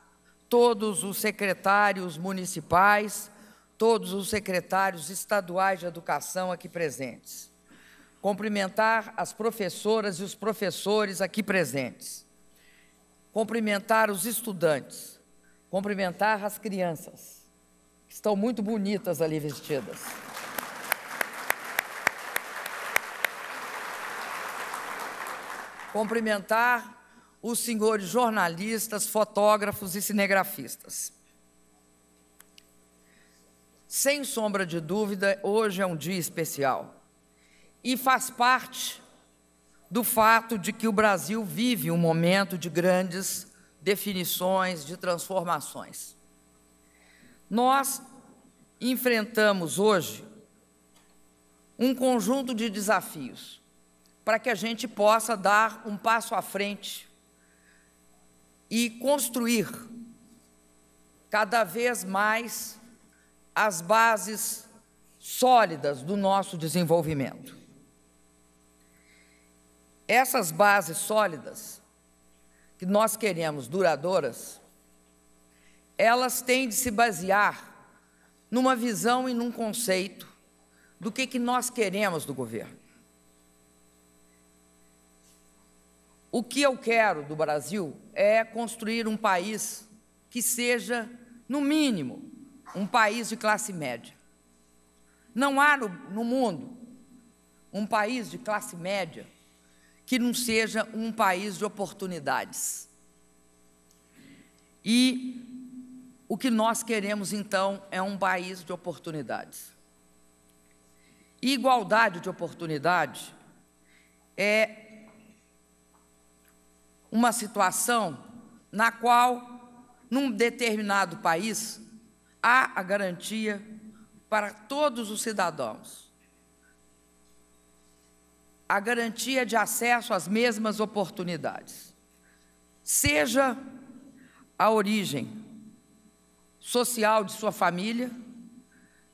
S5: todos os secretários municipais, todos os secretários estaduais de educação aqui presentes. Cumprimentar as professoras e os professores aqui presentes. Cumprimentar os estudantes. Cumprimentar as crianças Estão muito bonitas ali vestidas. Cumprimentar os senhores jornalistas, fotógrafos e cinegrafistas. Sem sombra de dúvida, hoje é um dia especial e faz parte do fato de que o Brasil vive um momento de grandes definições, de transformações. Nós enfrentamos hoje um conjunto de desafios para que a gente possa dar um passo à frente e construir cada vez mais as bases sólidas do nosso desenvolvimento. Essas bases sólidas que nós queremos duradouras elas têm de se basear numa visão e num conceito do que, que nós queremos do governo. O que eu quero do Brasil é construir um país que seja, no mínimo, um país de classe média. Não há no, no mundo um país de classe média que não seja um país de oportunidades. E o que nós queremos então é um país de oportunidades. E igualdade de oportunidade é uma situação na qual, num determinado país, há a garantia para todos os cidadãos a garantia de acesso às mesmas oportunidades, seja a origem social de sua família,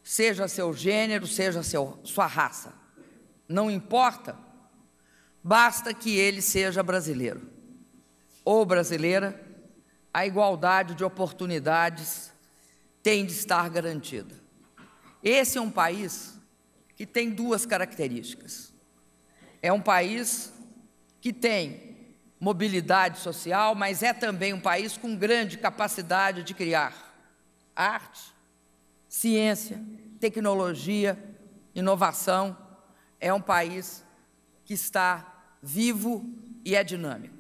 S5: seja seu gênero, seja seu, sua raça. Não importa, basta que ele seja brasileiro ou brasileira, a igualdade de oportunidades tem de estar garantida. Esse é um país que tem duas características. É um país que tem mobilidade social, mas é também um país com grande capacidade de criar arte, ciência, tecnologia, inovação. É um país que está vivo e é dinâmico.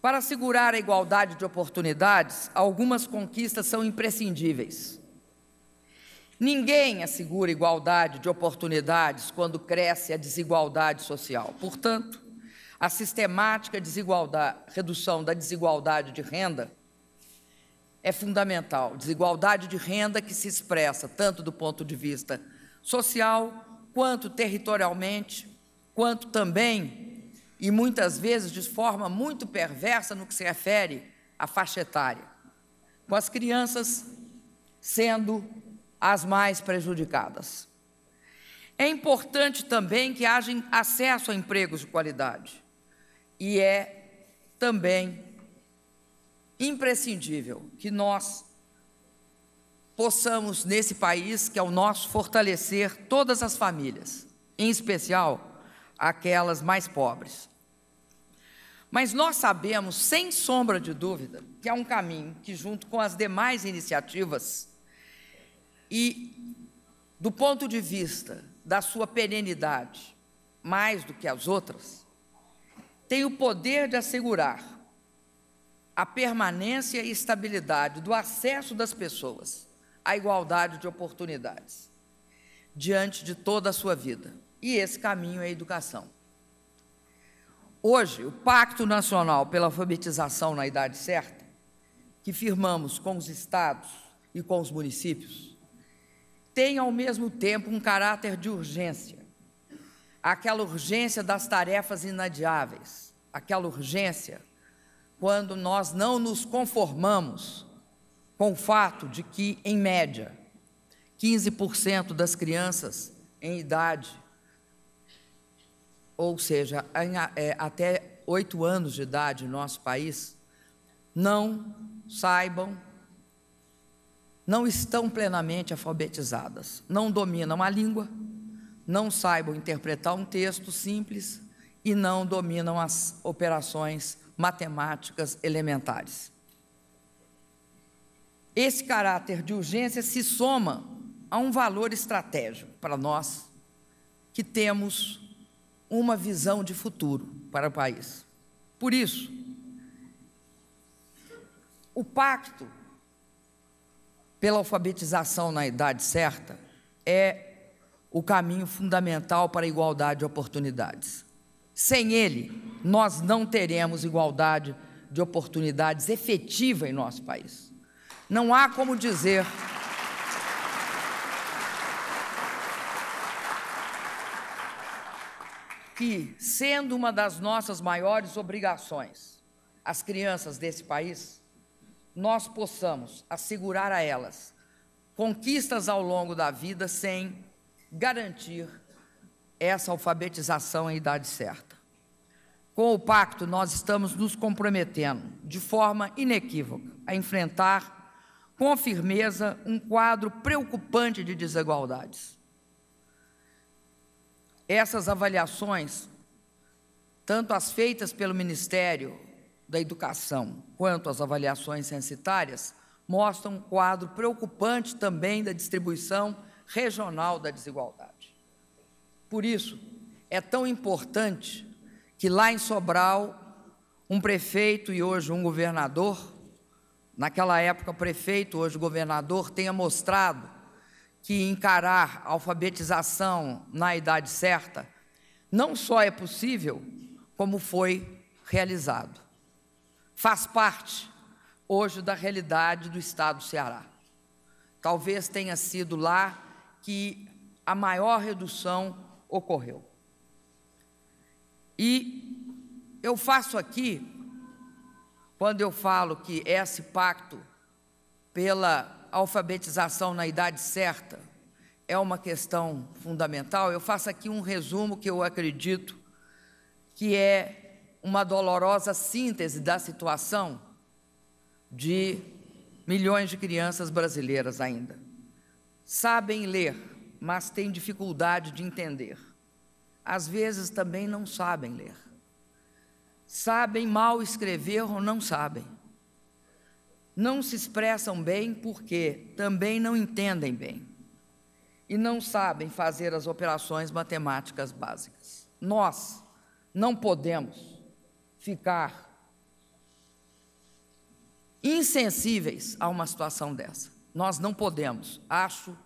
S5: Para assegurar a igualdade de oportunidades, algumas conquistas são imprescindíveis. Ninguém assegura igualdade de oportunidades quando cresce a desigualdade social. Portanto, a sistemática redução da desigualdade de renda é fundamental. Desigualdade de renda que se expressa tanto do ponto de vista social, quanto territorialmente, quanto também, e muitas vezes de forma muito perversa no que se refere à faixa etária, com as crianças sendo as mais prejudicadas. É importante também que haja acesso a empregos de qualidade, e é também imprescindível que nós possamos, nesse país, que é o nosso, fortalecer todas as famílias, em especial aquelas mais pobres. Mas nós sabemos, sem sombra de dúvida, que há um caminho que, junto com as demais iniciativas, e do ponto de vista da sua perenidade, mais do que as outras, tem o poder de assegurar a permanência e estabilidade do acesso das pessoas à igualdade de oportunidades diante de toda a sua vida. E esse caminho é a educação. Hoje, o Pacto Nacional pela Alfabetização na Idade Certa, que firmamos com os estados e com os municípios, tem ao mesmo tempo um caráter de urgência. Aquela urgência das tarefas inadiáveis, aquela urgência quando nós não nos conformamos com o fato de que, em média, 15% das crianças em idade, ou seja, em, é, até 8 anos de idade em nosso país, não saibam, não estão plenamente alfabetizadas, não dominam a língua, não saibam interpretar um texto simples e não dominam as operações matemáticas elementares. Esse caráter de urgência se soma a um valor estratégico para nós que temos uma visão de futuro para o país. Por isso, o pacto pela alfabetização na idade certa é o caminho fundamental para a igualdade de oportunidades. Sem ele, nós não teremos igualdade de oportunidades efetiva em nosso país. Não há como dizer. Que, sendo uma das nossas maiores obrigações, as crianças desse país, nós possamos assegurar a elas conquistas ao longo da vida sem garantir essa alfabetização em idade certa. Com o pacto, nós estamos nos comprometendo de forma inequívoca a enfrentar com firmeza um quadro preocupante de desigualdades. Essas avaliações, tanto as feitas pelo Ministério da Educação quanto as avaliações censitárias, mostram um quadro preocupante também da distribuição regional da desigualdade. Por isso, é tão importante que lá em Sobral, um prefeito e hoje um governador, naquela época prefeito, hoje governador, tenha mostrado que encarar a alfabetização na idade certa não só é possível, como foi realizado. Faz parte hoje da realidade do estado do Ceará. Talvez tenha sido lá que a maior redução ocorreu. E eu faço aqui, quando eu falo que esse pacto pela alfabetização na idade certa é uma questão fundamental, eu faço aqui um resumo que eu acredito que é uma dolorosa síntese da situação de milhões de crianças brasileiras ainda. Sabem ler, mas têm dificuldade de entender às vezes também não sabem ler. Sabem mal escrever ou não sabem. Não se expressam bem porque também não entendem bem. E não sabem fazer as operações matemáticas básicas. Nós não podemos ficar insensíveis a uma situação dessa. Nós não podemos. Acho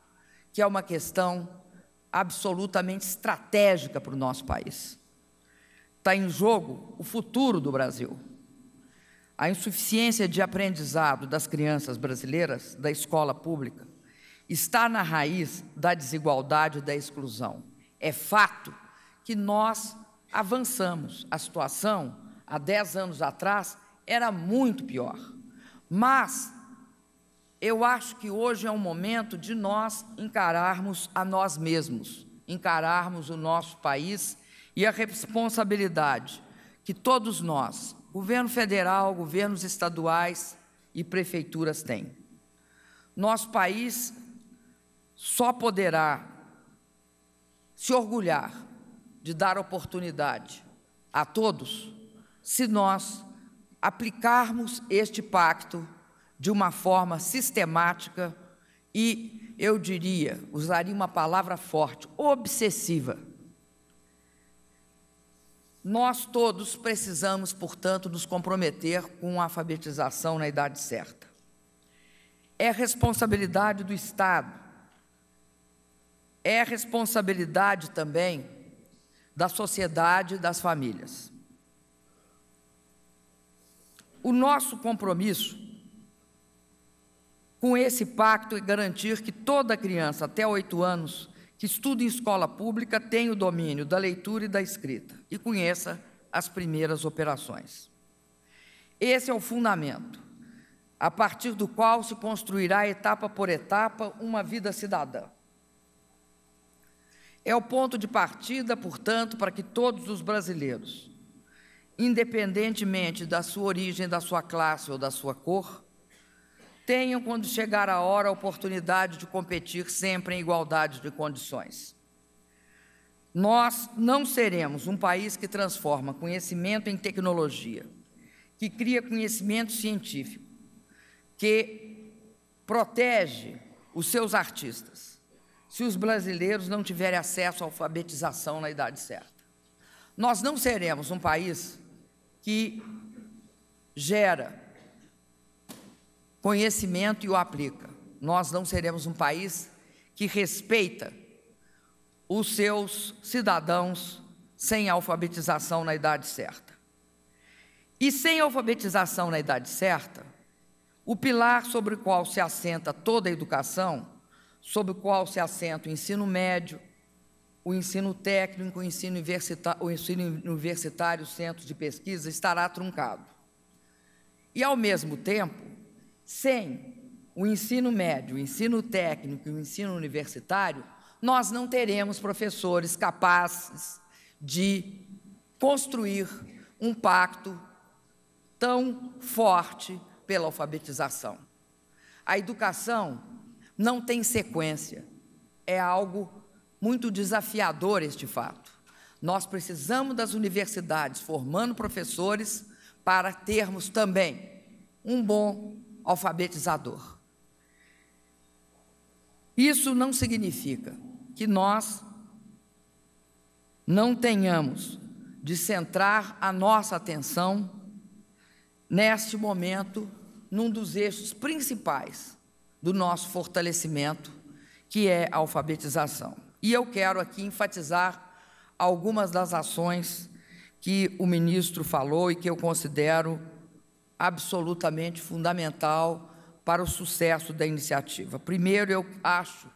S5: que é uma questão absolutamente estratégica para o nosso país. Está em jogo o futuro do Brasil. A insuficiência de aprendizado das crianças brasileiras da escola pública está na raiz da desigualdade e da exclusão. É fato que nós avançamos. A situação, há 10 anos atrás, era muito pior. Mas eu acho que hoje é um momento de nós encararmos a nós mesmos, encararmos o nosso país e a responsabilidade que todos nós, governo federal, governos estaduais e prefeituras, têm. Nosso país só poderá se orgulhar de dar oportunidade a todos se nós aplicarmos este pacto de uma forma sistemática e, eu diria, usaria uma palavra forte, obsessiva. Nós todos precisamos, portanto, nos comprometer com a alfabetização na idade certa. É responsabilidade do Estado, é responsabilidade também da sociedade e das famílias. O nosso compromisso com esse pacto, e garantir que toda criança até oito anos que estuda em escola pública tenha o domínio da leitura e da escrita e conheça as primeiras operações. Esse é o fundamento, a partir do qual se construirá, etapa por etapa, uma vida cidadã. É o ponto de partida, portanto, para que todos os brasileiros, independentemente da sua origem, da sua classe ou da sua cor, tenham, quando chegar a hora, a oportunidade de competir sempre em igualdade de condições. Nós não seremos um país que transforma conhecimento em tecnologia, que cria conhecimento científico, que protege os seus artistas, se os brasileiros não tiverem acesso à alfabetização na idade certa. Nós não seremos um país que gera conhecimento e o aplica. Nós não seremos um país que respeita os seus cidadãos sem alfabetização na idade certa. E sem alfabetização na idade certa, o pilar sobre o qual se assenta toda a educação, sobre o qual se assenta o ensino médio, o ensino técnico, o ensino, universitário, o ensino universitário, centros de pesquisa, estará truncado. E, ao mesmo tempo, sem o ensino médio, o ensino técnico e o ensino universitário, nós não teremos professores capazes de construir um pacto tão forte pela alfabetização. A educação não tem sequência, é algo muito desafiador este fato. Nós precisamos das universidades formando professores para termos também um bom alfabetizador. Isso não significa que nós não tenhamos de centrar a nossa atenção neste momento num dos eixos principais do nosso fortalecimento, que é a alfabetização. E eu quero aqui enfatizar algumas das ações que o ministro falou e que eu considero absolutamente fundamental para o sucesso da iniciativa. Primeiro, eu acho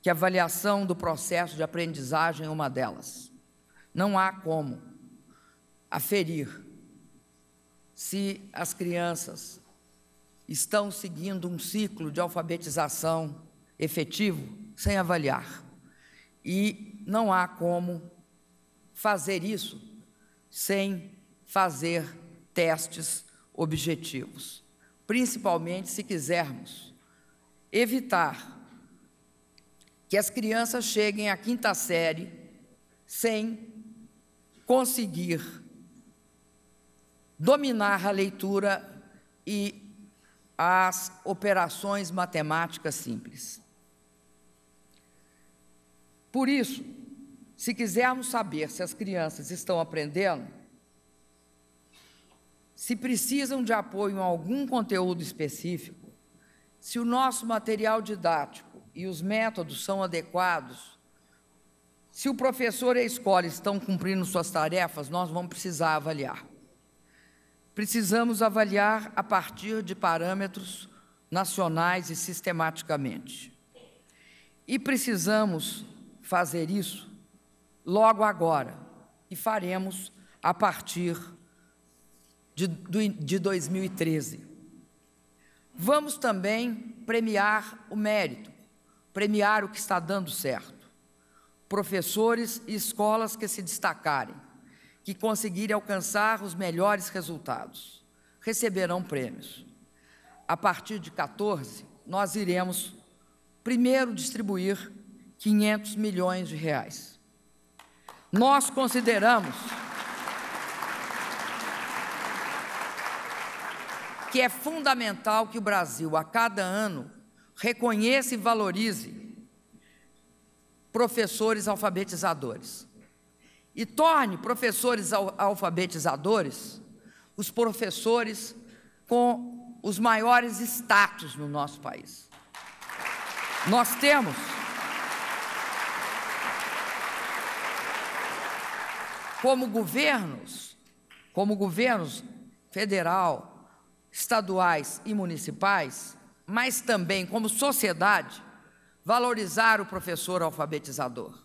S5: que a avaliação do processo de aprendizagem é uma delas. Não há como aferir se as crianças estão seguindo um ciclo de alfabetização efetivo sem avaliar. E não há como fazer isso sem fazer testes objetivos, principalmente se quisermos evitar que as crianças cheguem à quinta série sem conseguir dominar a leitura e as operações matemáticas simples. Por isso, se quisermos saber se as crianças estão aprendendo, se precisam de apoio em algum conteúdo específico, se o nosso material didático e os métodos são adequados, se o professor e a escola estão cumprindo suas tarefas, nós vamos precisar avaliar. Precisamos avaliar a partir de parâmetros nacionais e sistematicamente. E precisamos fazer isso logo agora, e faremos a partir de de, de 2013. Vamos também premiar o mérito, premiar o que está dando certo. Professores e escolas que se destacarem, que conseguirem alcançar os melhores resultados, receberão prêmios. A partir de 14, nós iremos primeiro distribuir 500 milhões de reais. Nós consideramos que é fundamental que o Brasil, a cada ano, reconheça e valorize professores alfabetizadores e torne professores alfabetizadores os professores com os maiores status no nosso país. Nós temos como governos, como governos federal, estaduais e municipais, mas também como sociedade, valorizar o professor alfabetizador.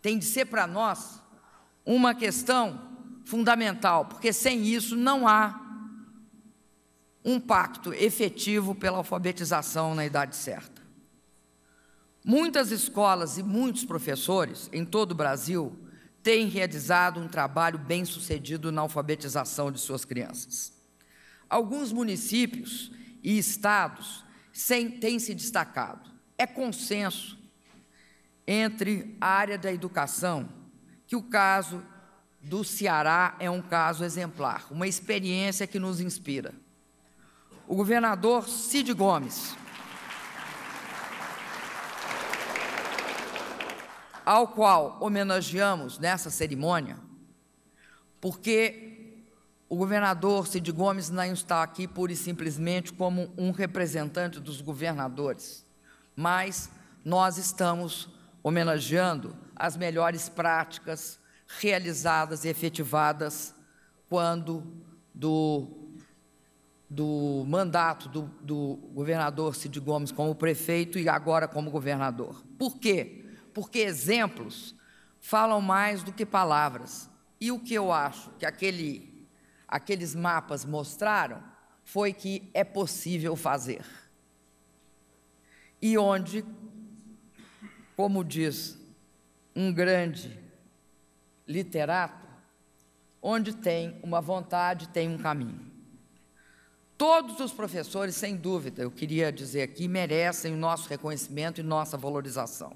S5: Tem de ser para nós uma questão fundamental, porque sem isso não há um pacto efetivo pela alfabetização na idade certa. Muitas escolas e muitos professores em todo o Brasil têm realizado um trabalho bem sucedido na alfabetização de suas crianças. Alguns municípios e estados sem, têm se destacado. É consenso entre a área da educação que o caso do Ceará é um caso exemplar, uma experiência que nos inspira. O governador Cid Gomes, ao qual homenageamos nessa cerimônia, porque o governador Cid Gomes não está aqui pura e simplesmente como um representante dos governadores, mas nós estamos homenageando as melhores práticas realizadas e efetivadas quando do, do mandato do, do governador Cid Gomes como prefeito e agora como governador. Por quê? Porque exemplos falam mais do que palavras. E o que eu acho que aquele aqueles mapas mostraram foi que é possível fazer. E onde, como diz um grande literato, onde tem uma vontade, tem um caminho. Todos os professores, sem dúvida, eu queria dizer aqui, merecem o nosso reconhecimento e nossa valorização.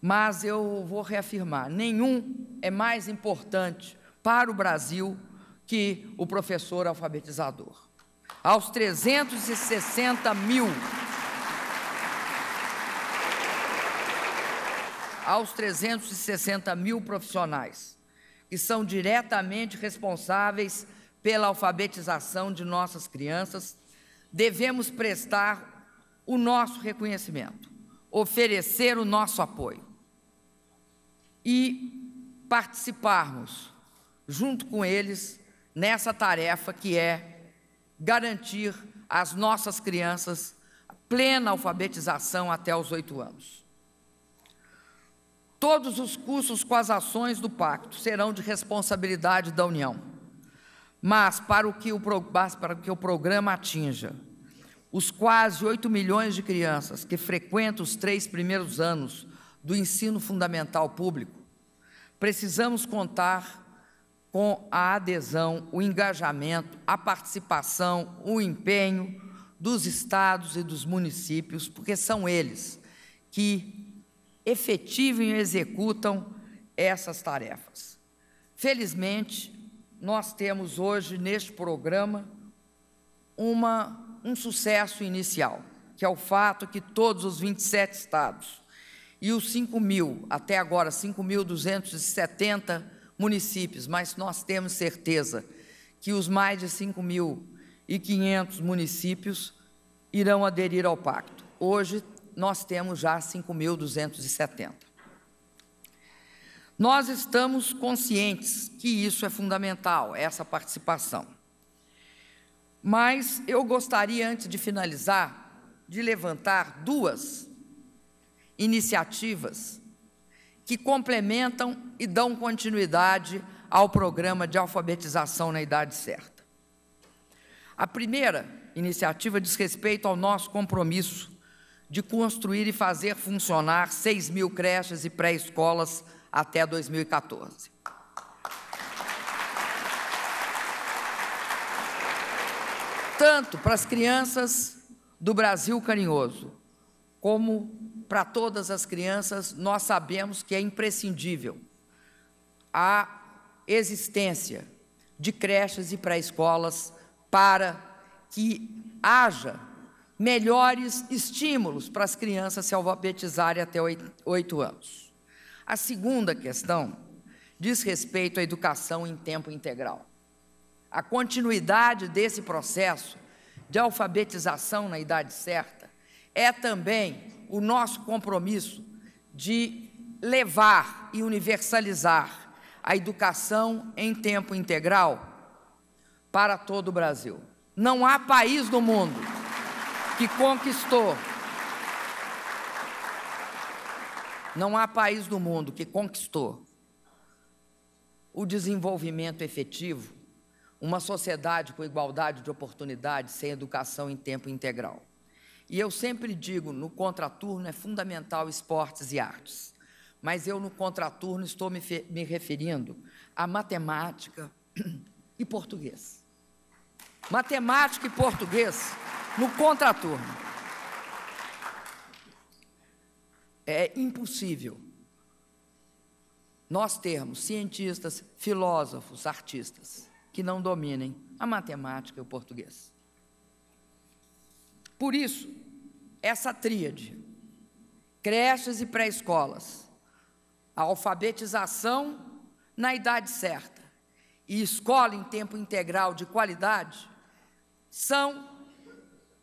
S5: Mas eu vou reafirmar: nenhum é mais importante para o Brasil que o professor alfabetizador. Aos 360 mil. Aos 360 mil profissionais que são diretamente responsáveis pela alfabetização de nossas crianças, devemos prestar o nosso reconhecimento, oferecer o nosso apoio e participarmos, junto com eles, nessa tarefa que é garantir às nossas crianças plena alfabetização até os oito anos. Todos os custos com as ações do pacto serão de responsabilidade da União, mas para, o que o, para que o programa atinja, os quase 8 milhões de crianças que frequentam os três primeiros anos do ensino fundamental público, precisamos contar com a adesão, o engajamento, a participação, o empenho dos estados e dos municípios, porque são eles que efetivam e executam essas tarefas. Felizmente, nós temos hoje neste programa uma, um sucesso inicial, que é o fato que todos os 27 estados e os 5 mil, até agora 5.270 municípios, mas nós temos certeza que os mais de 5.500 municípios irão aderir ao pacto. Hoje, nós temos já 5.270. Nós estamos conscientes que isso é fundamental, essa participação. Mas eu gostaria, antes de finalizar, de levantar duas iniciativas que complementam e dão continuidade ao programa de alfabetização na idade certa. A primeira iniciativa diz respeito ao nosso compromisso de construir e fazer funcionar 6 mil creches e pré-escolas até 2014. Tanto para as crianças do Brasil carinhoso, como para todas as crianças, nós sabemos que é imprescindível a existência de creches e pré-escolas para que haja melhores estímulos para as crianças se alfabetizarem até oito anos. A segunda questão diz respeito à educação em tempo integral. A continuidade desse processo de alfabetização na idade certa é também o nosso compromisso de levar e universalizar a educação em tempo integral para todo o Brasil. Não há país do mundo que conquistou. Não há país do mundo que conquistou o desenvolvimento efetivo, uma sociedade com igualdade de oportunidades sem educação em tempo integral. E eu sempre digo, no contraturno é fundamental esportes e artes. Mas eu no contraturno estou me, me referindo a matemática e português. Matemática e português no contraturno. É impossível nós termos cientistas, filósofos, artistas que não dominem a matemática e o português. Por isso, essa tríade: creches e pré-escolas, alfabetização na idade certa e escola em tempo integral de qualidade são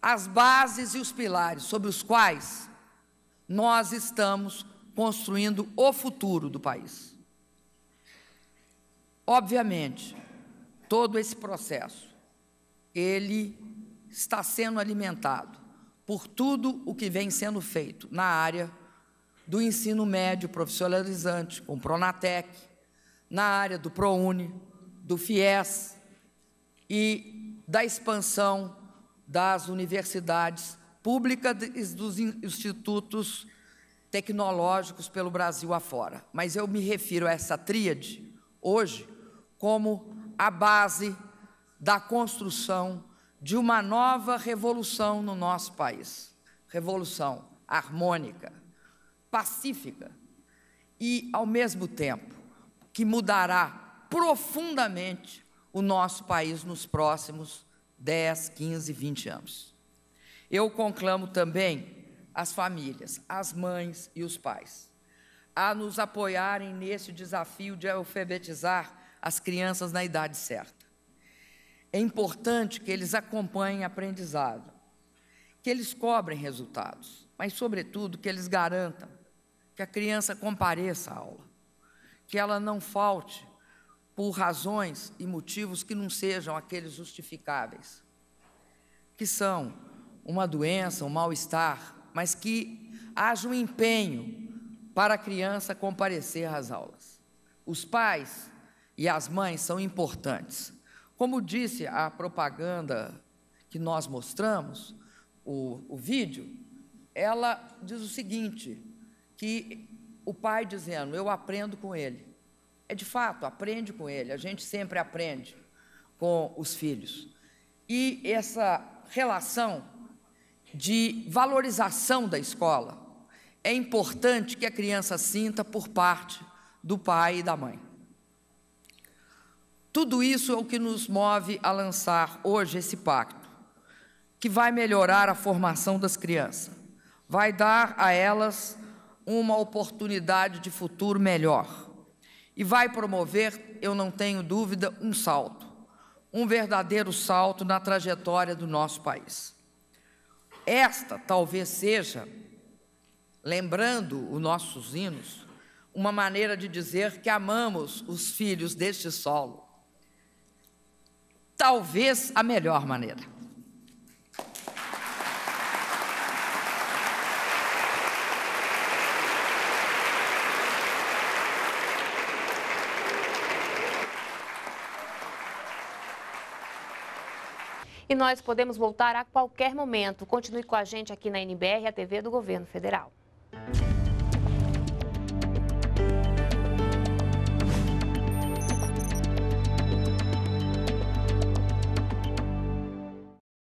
S5: as bases e os pilares sobre os quais nós estamos construindo o futuro do país. Obviamente, todo esse processo ele está sendo alimentado por tudo o que vem sendo feito na área do ensino médio profissionalizante, com o Pronatec, na área do ProUni, do FIES e da expansão das universidades públicas e dos institutos tecnológicos pelo Brasil afora. Mas eu me refiro a essa tríade hoje como a base da construção de uma nova revolução no nosso país. Revolução harmônica, pacífica e, ao mesmo tempo, que mudará profundamente o nosso país nos próximos 10, 15, 20 anos. Eu conclamo também as famílias, as mães e os pais, a nos apoiarem nesse desafio de alfabetizar as crianças na idade certa é importante que eles acompanhem aprendizado, que eles cobrem resultados, mas, sobretudo, que eles garantam que a criança compareça à aula, que ela não falte por razões e motivos que não sejam aqueles justificáveis, que são uma doença, um mal-estar, mas que haja um empenho para a criança comparecer às aulas. Os pais e as mães são importantes. Como disse a propaganda que nós mostramos, o, o vídeo, ela diz o seguinte: que o pai dizendo, eu aprendo com ele. É de fato, aprende com ele, a gente sempre aprende com os filhos. E essa relação de valorização da escola é importante que a criança sinta por parte do pai e da mãe. Tudo isso é o que nos move a lançar hoje esse pacto, que vai melhorar a formação das crianças, vai dar a elas uma oportunidade de futuro melhor e vai promover, eu não tenho dúvida, um salto, um verdadeiro salto na trajetória do nosso país. Esta talvez seja, lembrando os nossos hinos, uma maneira de dizer que amamos os filhos deste solo, talvez a melhor maneira.
S1: E nós podemos voltar a qualquer momento. Continue com a gente aqui na NBR, a TV do Governo Federal.